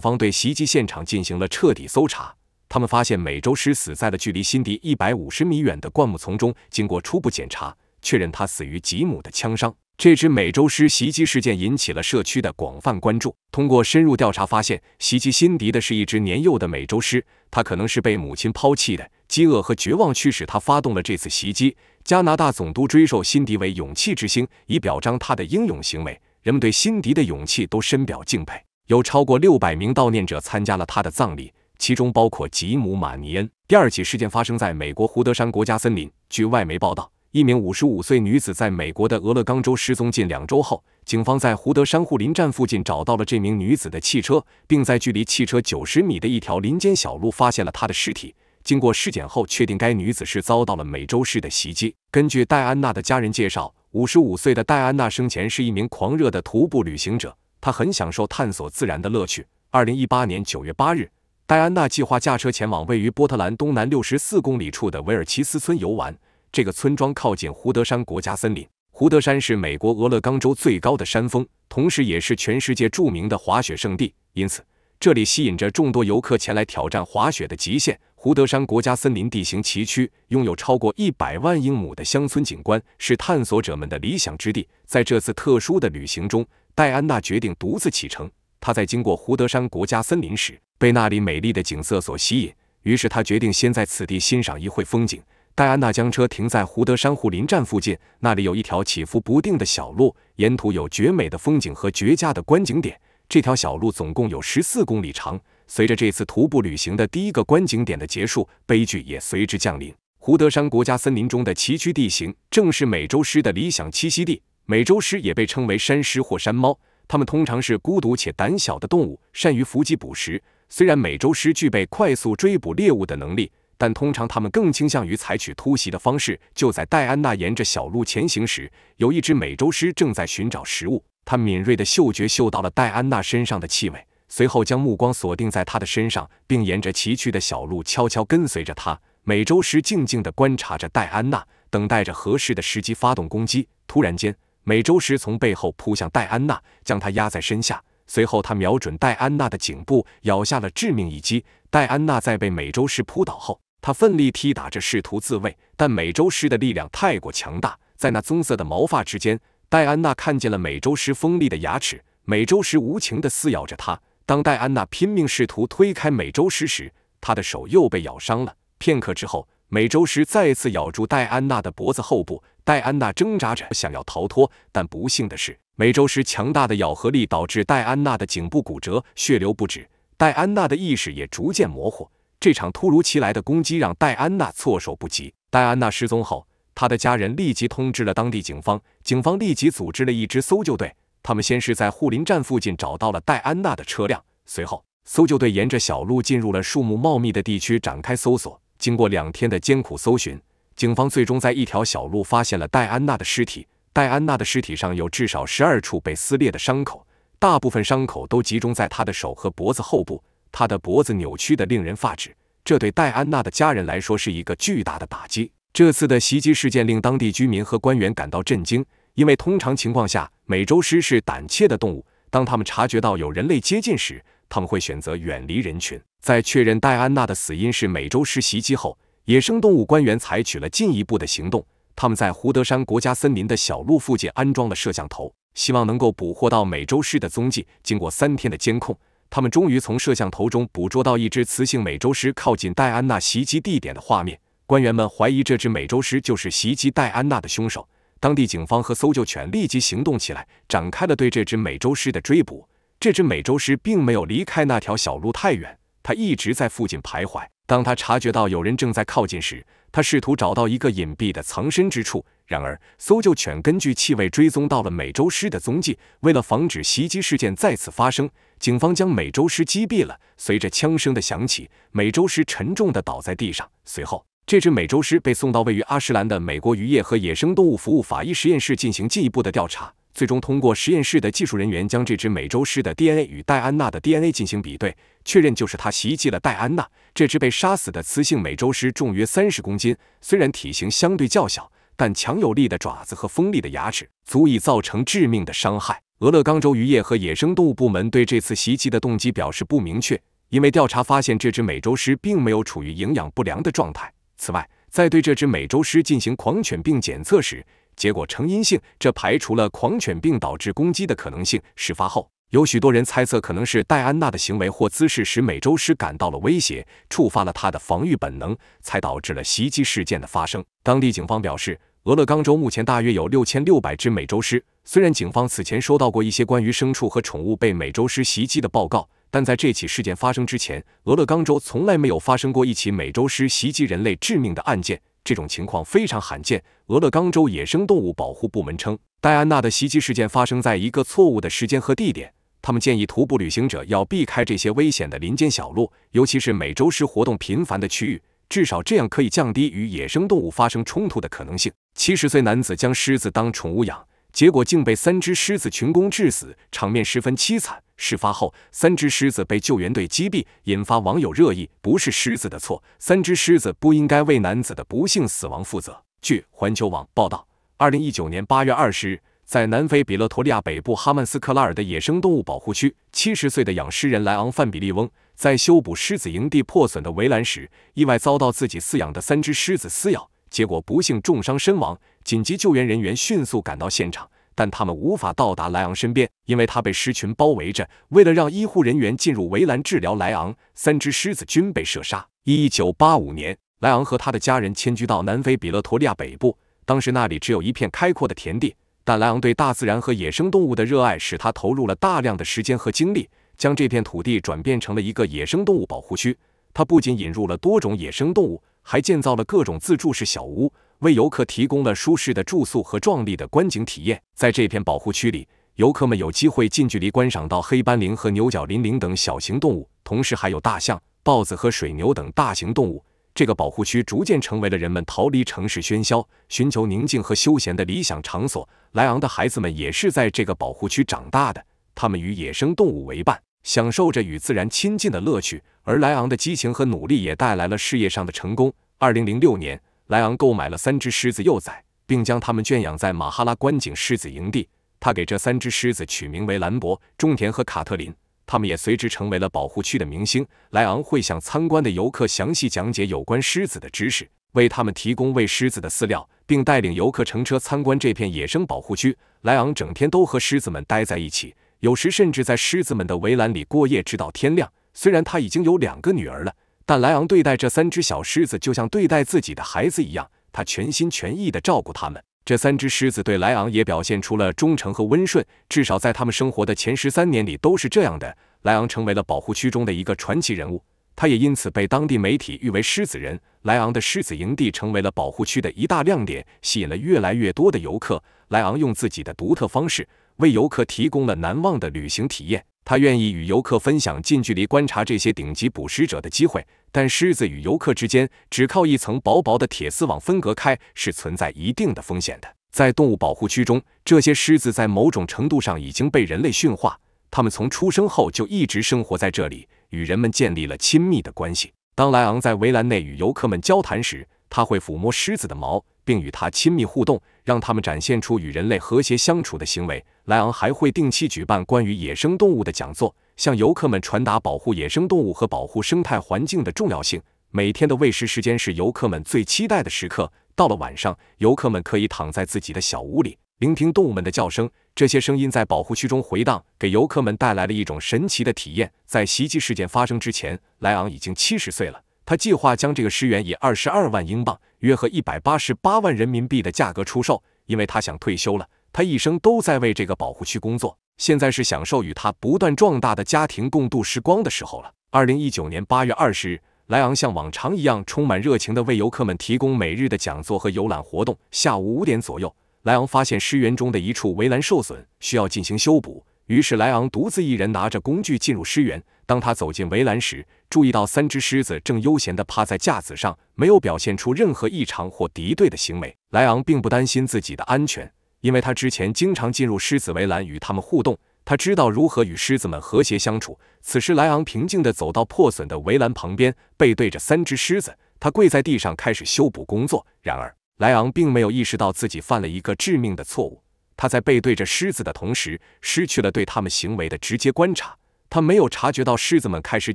Speaker 1: 方对袭击现场进行了彻底搜查，他们发现美洲狮死在了距离辛迪一百五十米远的灌木丛中。经过初步检查，确认他死于吉姆的枪伤。这只美洲狮袭击事件引起了社区的广泛关注。通过深入调查发现，袭击辛迪的是一只年幼的美洲狮，它可能是被母亲抛弃的，饥饿和绝望驱使它发动了这次袭击。加拿大总督追授辛迪为勇气之星，以表彰他的英勇行为。人们对辛迪的勇气都深表敬佩。有超过六百名悼念者参加了他的葬礼，其中包括吉姆·马尼恩。第二起事件发生在美国胡德山国家森林。据外媒报道。一名五十五岁女子在美国的俄勒冈州失踪近两周后，警方在胡德山护林站附近找到了这名女子的汽车，并在距离汽车九十米的一条林间小路发现了她的尸体。经过尸检后，确定该女子是遭到了美洲狮的袭击。根据戴安娜的家人介绍，五十五岁的戴安娜生前是一名狂热的徒步旅行者，她很享受探索自然的乐趣。二零一八年九月八日，戴安娜计划驾车前往位于波特兰东南六十四公里处的维尔奇斯村游玩。这个村庄靠近胡德山国家森林。胡德山是美国俄勒冈州最高的山峰，同时也是全世界著名的滑雪圣地。因此，这里吸引着众多游客前来挑战滑雪的极限。胡德山国家森林地形崎岖，拥有超过一百万英亩的乡村景观，是探索者们的理想之地。在这次特殊的旅行中，戴安娜决定独自启程。她在经过胡德山国家森林时，被那里美丽的景色所吸引，于是她决定先在此地欣赏一会风景。戴安娜将车停在胡德山护林站附近，那里有一条起伏不定的小路，沿途有绝美的风景和绝佳的观景点。这条小路总共有十四公里长。随着这次徒步旅行的第一个观景点的结束，悲剧也随之降临。胡德山国家森林中的崎岖地形正是美洲狮的理想栖息地。美洲狮也被称为山狮或山猫，它们通常是孤独且胆小的动物，善于伏击捕食。虽然美洲狮具备快速追捕猎物的能力。但通常他们更倾向于采取突袭的方式。就在戴安娜沿着小路前行时，有一只美洲狮正在寻找食物。它敏锐的嗅觉嗅到了戴安娜身上的气味，随后将目光锁定在她的身上，并沿着崎岖的小路悄悄跟随着她。美洲狮静静地观察着戴安娜，等待着合适的时机发动攻击。突然间，美洲狮从背后扑向戴安娜，将她压在身下。随后，他瞄准戴安娜的颈部，咬下了致命一击。戴安娜在被美洲狮扑倒后，他奋力踢打着，试图自卫，但美洲狮的力量太过强大。在那棕色的毛发之间，戴安娜看见了美洲狮锋利的牙齿。美洲狮无情的撕咬着她。当戴安娜拼命试图推开美洲狮时，她的手又被咬伤了。片刻之后，美洲狮再次咬住戴安娜的脖子后部。戴安娜挣扎着想要逃脱，但不幸的是，美洲狮强大的咬合力导致戴安娜的颈部骨折，血流不止。戴安娜的意识也逐渐模糊。这场突如其来的攻击让戴安娜措手不及。戴安娜失踪后，她的家人立即通知了当地警方，警方立即组织了一支搜救队。他们先是在护林站附近找到了戴安娜的车辆，随后搜救队沿着小路进入了树木茂密的地区展开搜索。经过两天的艰苦搜寻，警方最终在一条小路发现了戴安娜的尸体。戴安娜的尸体上有至少十二处被撕裂的伤口，大部分伤口都集中在她的手和脖子后部。他的脖子扭曲得令人发指，这对戴安娜的家人来说是一个巨大的打击。这次的袭击事件令当地居民和官员感到震惊，因为通常情况下，美洲狮是胆怯的动物，当他们察觉到有人类接近时，他们会选择远离人群。在确认戴安娜的死因是美洲狮袭击后，野生动物官员采取了进一步的行动，他们在胡德山国家森林的小路附近安装了摄像头，希望能够捕获到美洲狮的踪迹。经过三天的监控。他们终于从摄像头中捕捉到一只雌性美洲狮靠近戴安娜袭击地点的画面。官员们怀疑这只美洲狮就是袭击戴安娜的凶手。当地警方和搜救犬立即行动起来，展开了对这只美洲狮的追捕。这只美洲狮并没有离开那条小路太远，它一直在附近徘徊。当它察觉到有人正在靠近时，他试图找到一个隐蔽的藏身之处，然而搜救犬根据气味追踪到了美洲狮的踪迹。为了防止袭击事件再次发生，警方将美洲狮击毙了。随着枪声的响起，美洲狮沉重的倒在地上。随后，这只美洲狮被送到位于阿什兰的美国渔业和野生动物服务法医实验室进行进一步的调查。最终，通过实验室的技术人员将这只美洲狮的 DNA 与戴安娜的 DNA 进行比对。确认就是它袭击了戴安娜这只被杀死的雌性美洲狮，重约三十公斤。虽然体型相对较小，但强有力的爪子和锋利的牙齿足以造成致命的伤害。俄勒冈州渔业和野生动物部门对这次袭击的动机表示不明确，因为调查发现这只美洲狮并没有处于营养不良的状态。此外，在对这只美洲狮进行狂犬病检测时，结果呈阴性，这排除了狂犬病导致攻击的可能性。事发后。有许多人猜测，可能是戴安娜的行为或姿势使美洲狮感到了威胁，触发了它的防御本能，才导致了袭击事件的发生。当地警方表示，俄勒冈州目前大约有六千六百只美洲狮。虽然警方此前收到过一些关于牲畜和宠物被美洲狮袭击的报告，但在这起事件发生之前，俄勒冈州从来没有发生过一起美洲狮袭击人类致命的案件。这种情况非常罕见。俄勒冈州野生动物保护部门称，戴安娜的袭击事件发生在一个错误的时间和地点。他们建议徒步旅行者要避开这些危险的林间小路，尤其是美洲狮活动频繁的区域，至少这样可以降低与野生动物发生冲突的可能性。七十岁男子将狮子当宠物养，结果竟被三只狮子群攻致死，场面十分凄惨。事发后，三只狮子被救援队击毙，引发网友热议。不是狮子的错，三只狮子不应该为男子的不幸死亡负责。据环球网报道，二零一九年八月二十日。在南非比勒陀利亚北部哈曼斯克拉尔的野生动物保护区，七十岁的养狮人莱昂·范比利翁在修补狮子营地破损的围栏时，意外遭到自己饲养的三只狮子撕咬，结果不幸重伤身亡。紧急救援人员迅速赶到现场，但他们无法到达莱昂身边，因为他被狮群包围着。为了让医护人员进入围栏治疗莱昂，三只狮子均被射杀。一九八五年，莱昂和他的家人迁居到南非比勒陀利亚北部，当时那里只有一片开阔的田地。但莱昂对大自然和野生动物的热爱使他投入了大量的时间和精力，将这片土地转变成了一个野生动物保护区。他不仅引入了多种野生动物，还建造了各种自助式小屋，为游客提供了舒适的住宿和壮丽的观景体验。在这片保护区里，游客们有机会近距离观赏到黑斑羚和牛角羚等小型动物，同时还有大象、豹子和水牛等大型动物。这个保护区逐渐成为了人们逃离城市喧嚣、寻求宁静和休闲的理想场所。莱昂的孩子们也是在这个保护区长大的，他们与野生动物为伴，享受着与自然亲近的乐趣。而莱昂的激情和努力也带来了事业上的成功。二零零六年，莱昂购买了三只狮子幼崽，并将它们圈养在马哈拉观景狮子营地。他给这三只狮子取名为兰博、中田和卡特琳，他们也随之成为了保护区的明星。莱昂会向参观的游客详细讲解有关狮子的知识，为他们提供喂狮子的饲料。并带领游客乘车参观这片野生保护区。莱昂整天都和狮子们待在一起，有时甚至在狮子们的围栏里过夜，直到天亮。虽然他已经有两个女儿了，但莱昂对待这三只小狮子就像对待自己的孩子一样，他全心全意地照顾他们。这三只狮子对莱昂也表现出了忠诚和温顺，至少在他们生活的前十三年里都是这样的。莱昂成为了保护区中的一个传奇人物。他也因此被当地媒体誉为“狮子人”。莱昂的狮子营地成为了保护区的一大亮点，吸引了越来越多的游客。莱昂用自己的独特方式为游客提供了难忘的旅行体验。他愿意与游客分享近距离观察这些顶级捕食者的机会，但狮子与游客之间只靠一层薄薄的铁丝网分隔开，是存在一定的风险的。在动物保护区中，这些狮子在某种程度上已经被人类驯化，它们从出生后就一直生活在这里。与人们建立了亲密的关系。当莱昂在围栏内与游客们交谈时，他会抚摸狮子的毛，并与它亲密互动，让他们展现出与人类和谐相处的行为。莱昂还会定期举办关于野生动物的讲座，向游客们传达保护野生动物和保护生态环境的重要性。每天的喂食时间是游客们最期待的时刻。到了晚上，游客们可以躺在自己的小屋里。聆听动物们的叫声，这些声音在保护区中回荡，给游客们带来了一种神奇的体验。在袭击事件发生之前，莱昂已经七十岁了。他计划将这个狮园以二十二万英镑（约合一百八十八万人民币）的价格出售，因为他想退休了。他一生都在为这个保护区工作，现在是享受与他不断壮大的家庭共度时光的时候了。二零一九年八月二十日，莱昂像往常一样充满热情地为游客们提供每日的讲座和游览活动。下午五点左右。莱昂发现狮园中的一处围栏受损，需要进行修补。于是，莱昂独自一人拿着工具进入狮园。当他走进围栏时，注意到三只狮子正悠闲的趴在架子上，没有表现出任何异常或敌对的行为。莱昂并不担心自己的安全，因为他之前经常进入狮子围栏与他们互动，他知道如何与狮子们和谐相处。此时，莱昂平静的走到破损的围栏旁边，背对着三只狮子，他跪在地上开始修补工作。然而，莱昂并没有意识到自己犯了一个致命的错误。他在背对着狮子的同时，失去了对他们行为的直接观察。他没有察觉到狮子们开始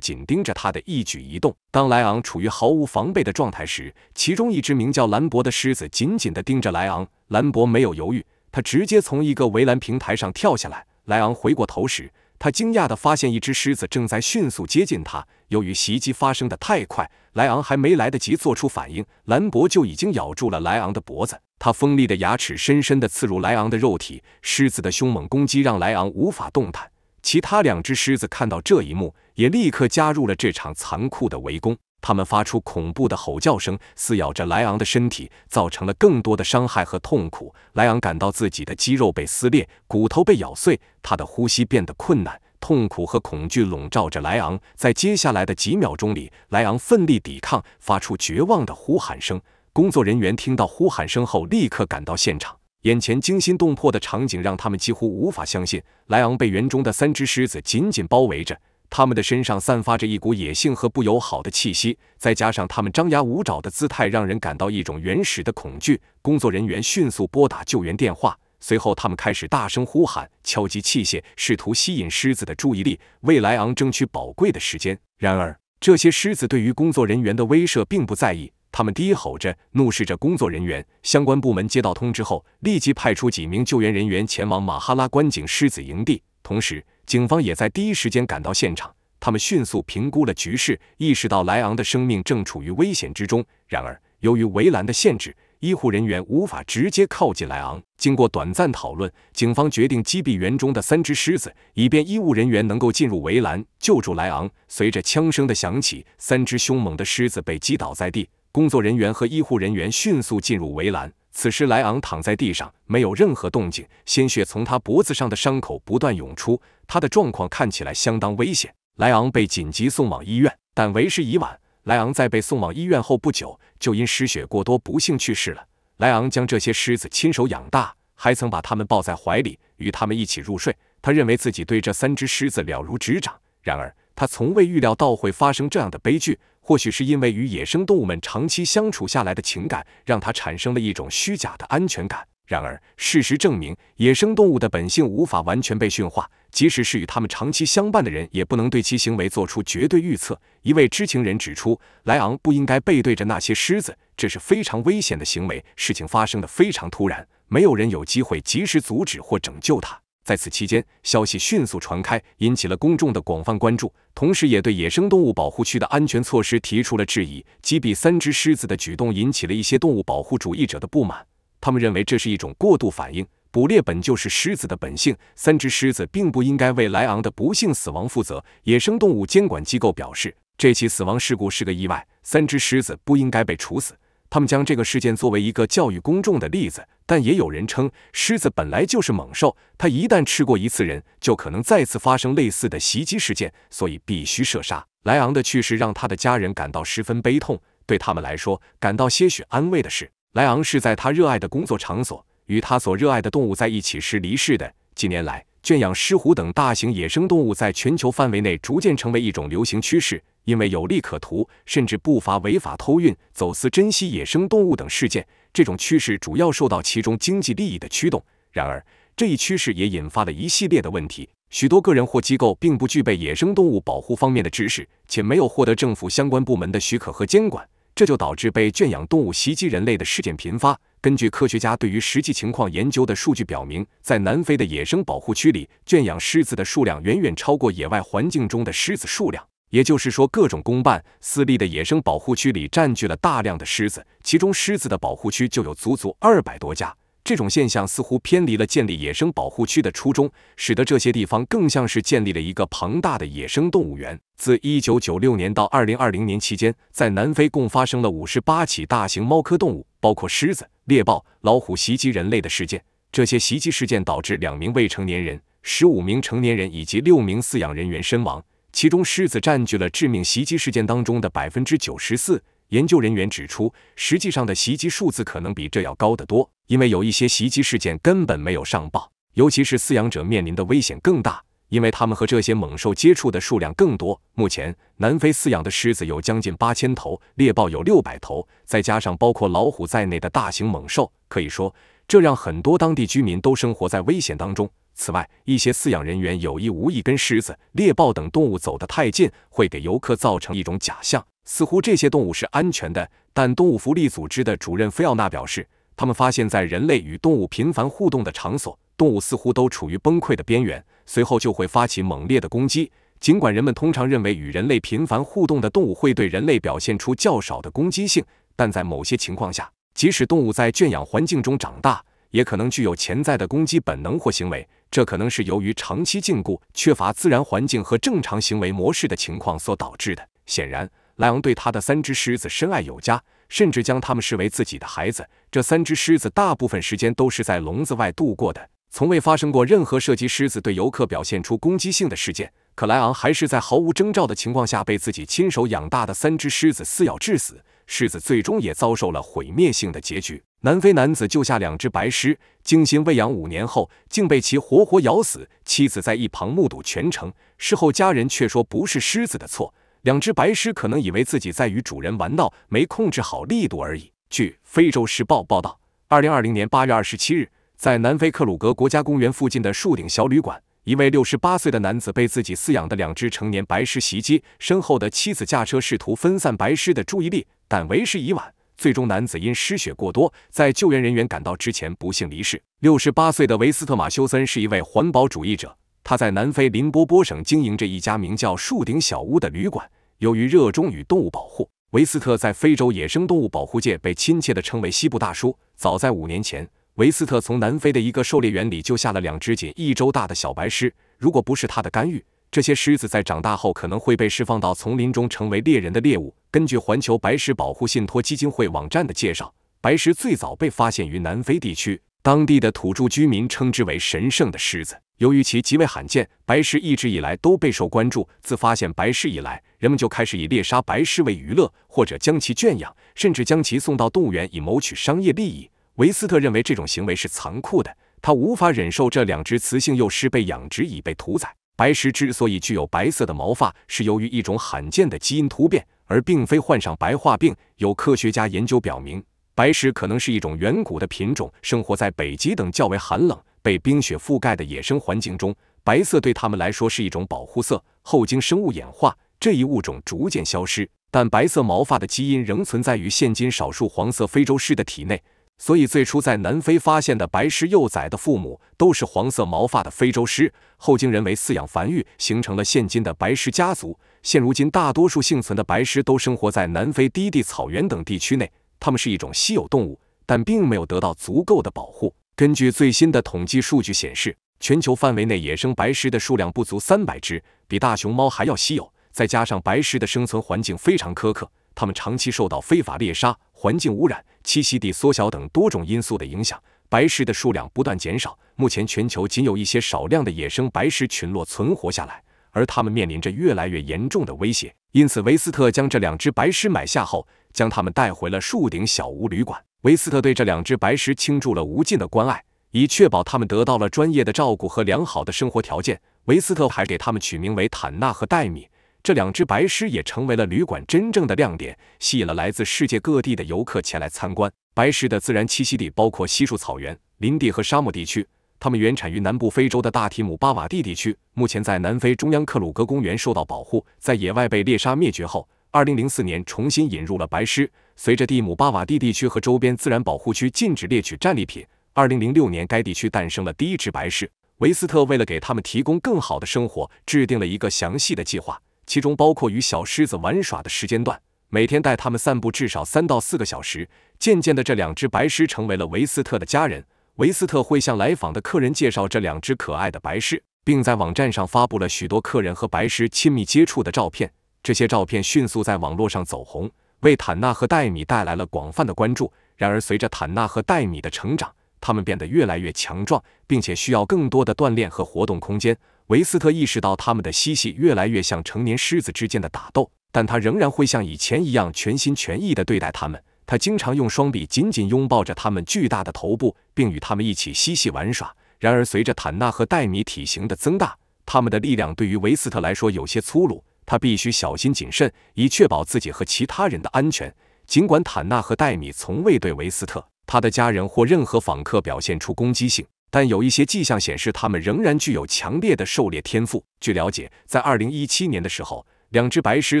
Speaker 1: 紧盯着他的一举一动。当莱昂处于毫无防备的状态时，其中一只名叫兰博的狮子紧紧地盯着莱昂。兰博没有犹豫，他直接从一个围栏平台上跳下来。莱昂回过头时，他惊讶地发现一只狮子正在迅速接近他。由于袭击发生的太快，莱昂还没来得及做出反应，兰博就已经咬住了莱昂的脖子。他锋利的牙齿深深地刺入莱昂的肉体。狮子的凶猛攻击让莱昂无法动弹。其他两只狮子看到这一幕，也立刻加入了这场残酷的围攻。他们发出恐怖的吼叫声，撕咬着莱昂的身体，造成了更多的伤害和痛苦。莱昂感到自己的肌肉被撕裂，骨头被咬碎，他的呼吸变得困难，痛苦和恐惧笼罩着莱昂。在接下来的几秒钟里，莱昂奋力抵抗，发出绝望的呼喊声。工作人员听到呼喊声后，立刻赶到现场。眼前惊心动魄的场景让他们几乎无法相信，莱昂被园中的三只狮子紧紧包围着。他们的身上散发着一股野性和不友好的气息，再加上他们张牙舞爪的姿态，让人感到一种原始的恐惧。工作人员迅速拨打救援电话，随后他们开始大声呼喊、敲击器械，试图吸引狮子的注意力，为莱昂争取宝贵的时间。然而，这些狮子对于工作人员的威慑并不在意，他们低吼着，怒视着工作人员。相关部门接到通知后，立即派出几名救援人员前往马哈拉观景狮子营地，同时。警方也在第一时间赶到现场，他们迅速评估了局势，意识到莱昂的生命正处于危险之中。然而，由于围栏的限制，医护人员无法直接靠近莱昂。经过短暂讨论，警方决定击毙园中的三只狮子，以便医务人员能够进入围栏救助莱昂。随着枪声的响起，三只凶猛的狮子被击倒在地，工作人员和医护人员迅速进入围栏。此时，莱昂躺在地上，没有任何动静，鲜血从他脖子上的伤口不断涌出，他的状况看起来相当危险。莱昂被紧急送往医院，但为时已晚。莱昂在被送往医院后不久，就因失血过多不幸去世了。莱昂将这些狮子亲手养大，还曾把它们抱在怀里，与它们一起入睡。他认为自己对这三只狮子了如指掌，然而。他从未预料到会发生这样的悲剧，或许是因为与野生动物们长期相处下来的情感，让他产生了一种虚假的安全感。然而，事实证明，野生动物的本性无法完全被驯化，即使是与他们长期相伴的人，也不能对其行为做出绝对预测。一位知情人指出，莱昂不应该背对着那些狮子，这是非常危险的行为。事情发生的非常突然，没有人有机会及时阻止或拯救他。在此期间，消息迅速传开，引起了公众的广泛关注，同时也对野生动物保护区的安全措施提出了质疑。击毙三只狮子的举动引起了一些动物保护主义者的不满，他们认为这是一种过度反应。捕猎本就是狮子的本性，三只狮子并不应该为莱昂的不幸死亡负责。野生动物监管机构表示，这起死亡事故是个意外，三只狮子不应该被处死。他们将这个事件作为一个教育公众的例子。但也有人称，狮子本来就是猛兽，它一旦吃过一次人，就可能再次发生类似的袭击事件，所以必须射杀。莱昂的去世让他的家人感到十分悲痛。对他们来说，感到些许安慰的是，莱昂是在他热爱的工作场所与他所热爱的动物在一起时离世的。近年来，圈养狮虎等大型野生动物在全球范围内逐渐成为一种流行趋势。因为有利可图，甚至不乏违法偷运、走私珍稀野生动物等事件。这种趋势主要受到其中经济利益的驱动。然而，这一趋势也引发了一系列的问题。许多个人或机构并不具备野生动物保护方面的知识，且没有获得政府相关部门的许可和监管，这就导致被圈养动物袭击人类的事件频发。根据科学家对于实际情况研究的数据表明，在南非的野生保护区里，圈养狮子的数量远远超过野外环境中的狮子数量。也就是说，各种公办、私立的野生保护区里占据了大量的狮子，其中狮子的保护区就有足足二百多家。这种现象似乎偏离了建立野生保护区的初衷，使得这些地方更像是建立了一个庞大的野生动物园。自1996年到2020年期间，在南非共发生了58起大型猫科动物，包括狮子、猎豹、老虎袭击人类的事件。这些袭击事件导致两名未成年人、十五名成年人以及六名饲养人员身亡。其中狮子占据了致命袭击事件当中的百分之九十四。研究人员指出，实际上的袭击数字可能比这要高得多，因为有一些袭击事件根本没有上报。尤其是饲养者面临的危险更大，因为他们和这些猛兽接触的数量更多。目前，南非饲养的狮子有将近八千头，猎豹有六百头，再加上包括老虎在内的大型猛兽，可以说这让很多当地居民都生活在危险当中。此外，一些饲养人员有意无意跟狮子、猎豹等动物走得太近，会给游客造成一种假象，似乎这些动物是安全的。但动物福利组织的主任菲奥娜表示，他们发现，在人类与动物频繁互动的场所，动物似乎都处于崩溃的边缘，随后就会发起猛烈的攻击。尽管人们通常认为与人类频繁互动的动物会对人类表现出较少的攻击性，但在某些情况下，即使动物在圈养环境中长大。也可能具有潜在的攻击本能或行为，这可能是由于长期禁锢、缺乏自然环境和正常行为模式的情况所导致的。显然，莱昂对他的三只狮子深爱有加，甚至将他们视为自己的孩子。这三只狮子大部分时间都是在笼子外度过的，从未发生过任何涉及狮子对游客表现出攻击性的事件。可莱昂还是在毫无征兆的情况下被自己亲手养大的三只狮子撕咬致死，狮子最终也遭受了毁灭性的结局。南非男子救下两只白狮，精心喂养五年后，竟被其活活咬死。妻子在一旁目睹全程，事后家人却说不是狮子的错，两只白狮可能以为自己在与主人玩闹，没控制好力度而已。据《非洲时报》报道，二零二零年八月二十七日，在南非克鲁格国家公园附近的树顶小旅馆，一位六十八岁的男子被自己饲养的两只成年白狮袭击，身后的妻子驾车试图分散白狮的注意力，但为时已晚。最终，男子因失血过多，在救援人员赶到之前不幸离世。六十八岁的维斯特马修森是一位环保主义者，他在南非林波波省经营着一家名叫“树顶小屋”的旅馆。由于热衷于动物保护，维斯特在非洲野生动物保护界被亲切地称为“西部大叔”。早在五年前，维斯特从南非的一个狩猎园里救下了两只仅一周大的小白狮。如果不是他的干预，这些狮子在长大后可能会被释放到丛林中，成为猎人的猎物。根据环球白狮保护信托基金会网站的介绍，白狮最早被发现于南非地区，当地的土著居民称之为“神圣的狮子”。由于其极为罕见，白狮一直以来都备受关注。自发现白狮以来，人们就开始以猎杀白狮为娱乐，或者将其圈养，甚至将其送到动物园以谋取商业利益。维斯特认为这种行为是残酷的，他无法忍受这两只雌性幼狮被养殖以被屠宰。白石之所以具有白色的毛发，是由于一种罕见的基因突变，而并非患上白化病。有科学家研究表明，白石可能是一种远古的品种，生活在北极等较为寒冷、被冰雪覆盖的野生环境中，白色对他们来说是一种保护色。后经生物演化，这一物种逐渐消失，但白色毛发的基因仍存在于现今少数黄色非洲狮的体内。所以最初在南非发现的白狮幼崽的父母都是黄色毛发的非洲狮，后经人为饲养繁育，形成了现今的白狮家族。现如今，大多数幸存的白狮都生活在南非低地草原等地区内。它们是一种稀有动物，但并没有得到足够的保护。根据最新的统计数据显示，全球范围内野生白狮的数量不足三百只，比大熊猫还要稀有。再加上白狮的生存环境非常苛刻。他们长期受到非法猎杀、环境污染、栖息地缩小等多种因素的影响，白狮的数量不断减少。目前全球仅有一些少量的野生白狮群落存活下来，而它们面临着越来越严重的威胁。因此，维斯特将这两只白狮买下后，将它们带回了树顶小屋旅馆。维斯特对这两只白狮倾注了无尽的关爱，以确保它们得到了专业的照顾和良好的生活条件。维斯特还给它们取名为坦纳和戴米。这两只白狮也成为了旅馆真正的亮点，吸引了来自世界各地的游客前来参观。白狮的自然栖息地包括稀树草原、林地和沙漠地区。它们原产于南部非洲的大提姆巴瓦蒂地区，目前在南非中央克鲁格公园受到保护。在野外被猎杀灭绝后，2004年重新引入了白狮。随着蒂姆巴瓦蒂地区和周边自然保护区禁止猎取战利品，2006年该地区诞生了第一只白狮。维斯特为了给他们提供更好的生活，制定了一个详细的计划。其中包括与小狮子玩耍的时间段，每天带他们散步至少三到四个小时。渐渐的，这两只白狮成为了维斯特的家人。维斯特会向来访的客人介绍这两只可爱的白狮，并在网站上发布了许多客人和白狮亲密接触的照片。这些照片迅速在网络上走红，为坦纳和戴米带来了广泛的关注。然而，随着坦纳和戴米的成长，他们变得越来越强壮，并且需要更多的锻炼和活动空间。维斯特意识到他们的嬉戏越来越像成年狮子之间的打斗，但他仍然会像以前一样全心全意地对待他们。他经常用双臂紧紧拥抱着他们巨大的头部，并与他们一起嬉戏玩耍。然而，随着坦纳和戴米体型的增大，他们的力量对于维斯特来说有些粗鲁，他必须小心谨慎，以确保自己和其他人的安全。尽管坦纳和戴米从未对维斯特、他的家人或任何访客表现出攻击性。但有一些迹象显示，它们仍然具有强烈的狩猎天赋。据了解，在2017年的时候，两只白狮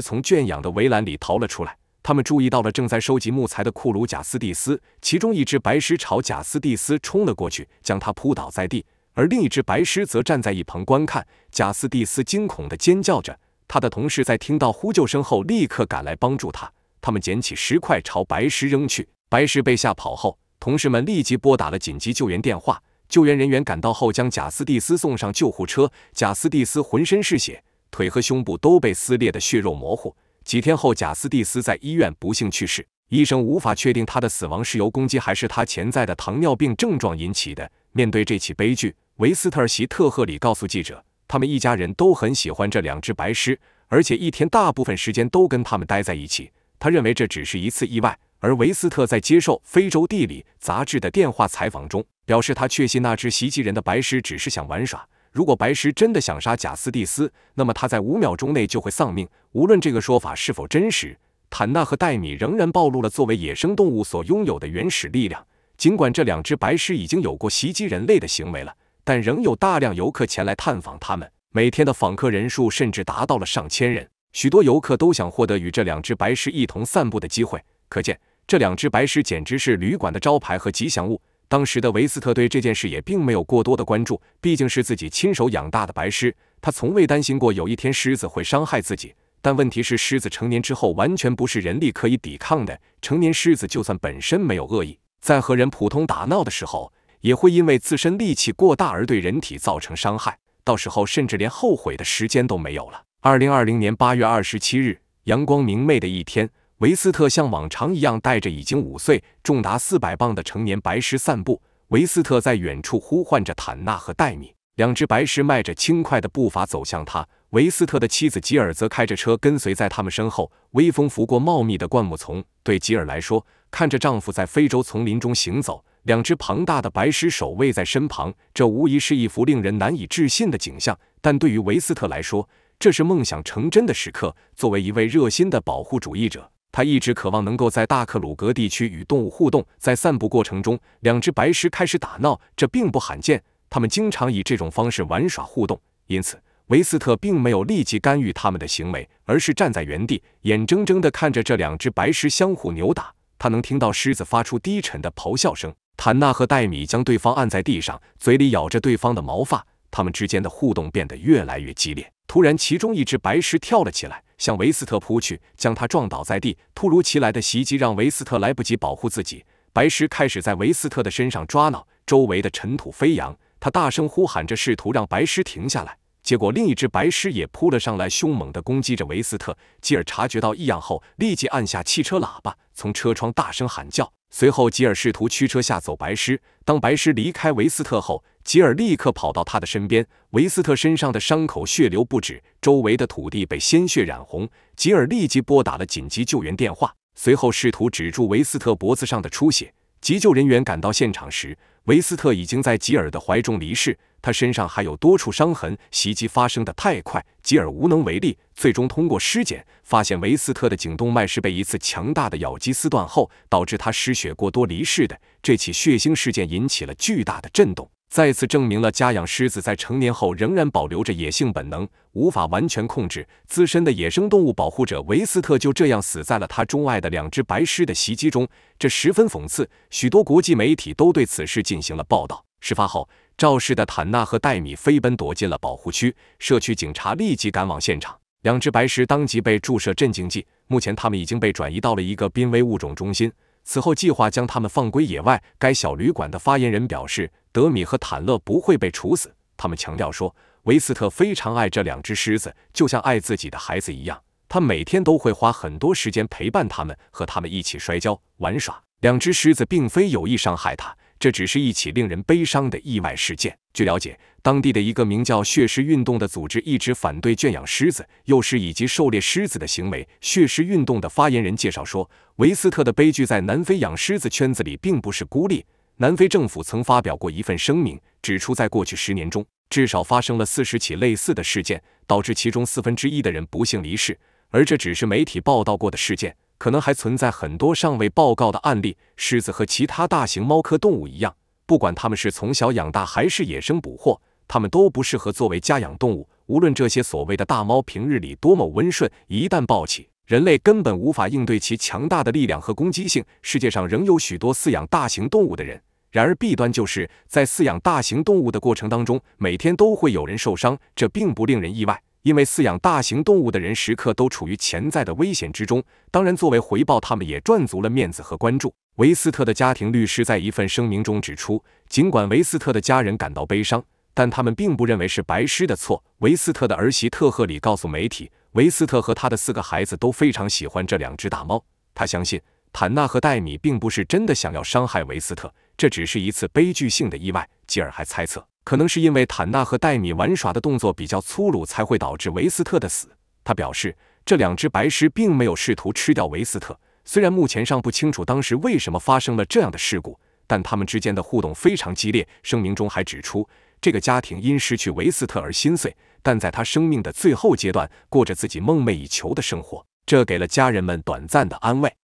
Speaker 1: 从圈养的围栏里逃了出来。他们注意到了正在收集木材的库鲁贾斯蒂斯，其中一只白狮朝贾斯蒂斯冲了过去，将他扑倒在地，而另一只白狮则站在一旁观看。贾斯蒂斯惊恐地尖叫着，他的同事在听到呼救声后，立刻赶来帮助他。他们捡起石块朝白狮扔去，白狮被吓跑后，同事们立即拨打了紧急救援电话。救援人员赶到后，将贾斯蒂斯送上救护车。贾斯蒂斯浑身是血，腿和胸部都被撕裂的血肉模糊。几天后，贾斯蒂斯在医院不幸去世。医生无法确定他的死亡是由攻击还是他潜在的糖尿病症状引起的。面对这起悲剧，维斯特席特赫里告诉记者：“他们一家人都很喜欢这两只白狮，而且一天大部分时间都跟他们待在一起。他认为这只是一次意外。”而维斯特在接受《非洲地理》杂志的电话采访中表示，他确信那只袭击人的白狮只是想玩耍。如果白狮真的想杀贾斯蒂斯，那么他在五秒钟内就会丧命。无论这个说法是否真实，坦纳和戴米仍然暴露了作为野生动物所拥有的原始力量。尽管这两只白狮已经有过袭击人类的行为了，但仍有大量游客前来探访他们。每天的访客人数甚至达到了上千人，许多游客都想获得与这两只白狮一同散步的机会。可见。这两只白狮简直是旅馆的招牌和吉祥物。当时的维斯特对这件事也并没有过多的关注，毕竟是自己亲手养大的白狮，他从未担心过有一天狮子会伤害自己。但问题是，狮子成年之后完全不是人力可以抵抗的。成年狮子就算本身没有恶意，在和人普通打闹的时候，也会因为自身力气过大而对人体造成伤害，到时候甚至连后悔的时间都没有了。二零二零年八月二十七日，阳光明媚的一天。维斯特像往常一样带着已经五岁、重达四百磅的成年白狮散步。维斯特在远处呼唤着坦纳和戴米，两只白狮迈着轻快的步伐走向他。维斯特的妻子吉尔则开着车跟随在他们身后。微风拂过茂密的灌木丛，对吉尔来说，看着丈夫在非洲丛林中行走，两只庞大的白狮守卫在身旁，这无疑是一幅令人难以置信的景象。但对于维斯特来说，这是梦想成真的时刻。作为一位热心的保护主义者，他一直渴望能够在大克鲁格地区与动物互动。在散步过程中，两只白狮开始打闹，这并不罕见。他们经常以这种方式玩耍互动，因此维斯特并没有立即干预他们的行为，而是站在原地，眼睁睁的看着这两只白狮相互扭打。他能听到狮子发出低沉的咆哮声。坦纳和戴米将对方按在地上，嘴里咬着对方的毛发，他们之间的互动变得越来越激烈。突然，其中一只白狮跳了起来。向维斯特扑去，将他撞倒在地。突如其来的袭击让维斯特来不及保护自己，白狮开始在维斯特的身上抓挠，周围的尘土飞扬。他大声呼喊着，试图让白狮停下来。结果另一只白狮也扑了上来，凶猛地攻击着维斯特。吉尔察觉到异样后，立即按下汽车喇叭，从车窗大声喊叫。随后吉尔试图驱车吓走白狮。当白狮离开维斯特后。吉尔立刻跑到他的身边，维斯特身上的伤口血流不止，周围的土地被鲜血染红。吉尔立即拨打了紧急救援电话，随后试图止住维斯特脖子上的出血。急救人员赶到现场时，维斯特已经在吉尔的怀中离世，他身上还有多处伤痕。袭击发生的太快，吉尔无能为力。最终通过尸检发现，维斯特的颈动脉是被一次强大的咬击撕断后导致他失血过多离世的。这起血腥事件引起了巨大的震动。再次证明了家养狮子在成年后仍然保留着野性本能，无法完全控制。资深的野生动物保护者维斯特就这样死在了他钟爱的两只白狮的袭击中，这十分讽刺。许多国际媒体都对此事进行了报道。事发后，肇事的坦纳和戴米飞奔躲进了保护区，社区警察立即赶往现场。两只白狮当即被注射镇静剂，目前他们已经被转移到了一个濒危物种中心。此后计划将他们放归野外。该小旅馆的发言人表示，德米和坦勒不会被处死。他们强调说，维斯特非常爱这两只狮子，就像爱自己的孩子一样。他每天都会花很多时间陪伴他们，和他们一起摔跤玩耍。两只狮子并非有意伤害他，这只是一起令人悲伤的意外事件。据了解，当地的一个名叫“血狮运动”的组织一直反对圈养狮子、幼狮以及狩猎狮子的行为。血狮运动的发言人介绍说，维斯特的悲剧在南非养狮子圈子里并不是孤立。南非政府曾发表过一份声明，指出在过去十年中，至少发生了四十起类似的事件，导致其中四分之一的人不幸离世。而这只是媒体报道过的事件，可能还存在很多尚未报告的案例。狮子和其他大型猫科动物一样。不管他们是从小养大还是野生捕获，它们都不适合作为家养动物。无论这些所谓的大猫平日里多么温顺，一旦暴起，人类根本无法应对其强大的力量和攻击性。世界上仍有许多饲养大型动物的人，然而弊端就是在饲养大型动物的过程当中，每天都会有人受伤，这并不令人意外。因为饲养大型动物的人时刻都处于潜在的危险之中，当然，作为回报，他们也赚足了面子和关注。维斯特的家庭律师在一份声明中指出，尽管维斯特的家人感到悲伤，但他们并不认为是白狮的错。维斯特的儿媳特赫里告诉媒体，维斯特和他的四个孩子都非常喜欢这两只大猫。他相信坦纳和戴米并不是真的想要伤害维斯特，这只是一次悲剧性的意外。吉尔还猜测。可能是因为坦纳和戴米玩耍的动作比较粗鲁，才会导致维斯特的死。他表示，这两只白狮并没有试图吃掉维斯特。虽然目前尚不清楚当时为什么发生了这样的事故，但他们之间的互动非常激烈。声明中还指出，这个家庭因失去维斯特而心碎，但在他生命的最后阶段，过着自己梦寐以求的生活，这给了家人们短暂的安慰。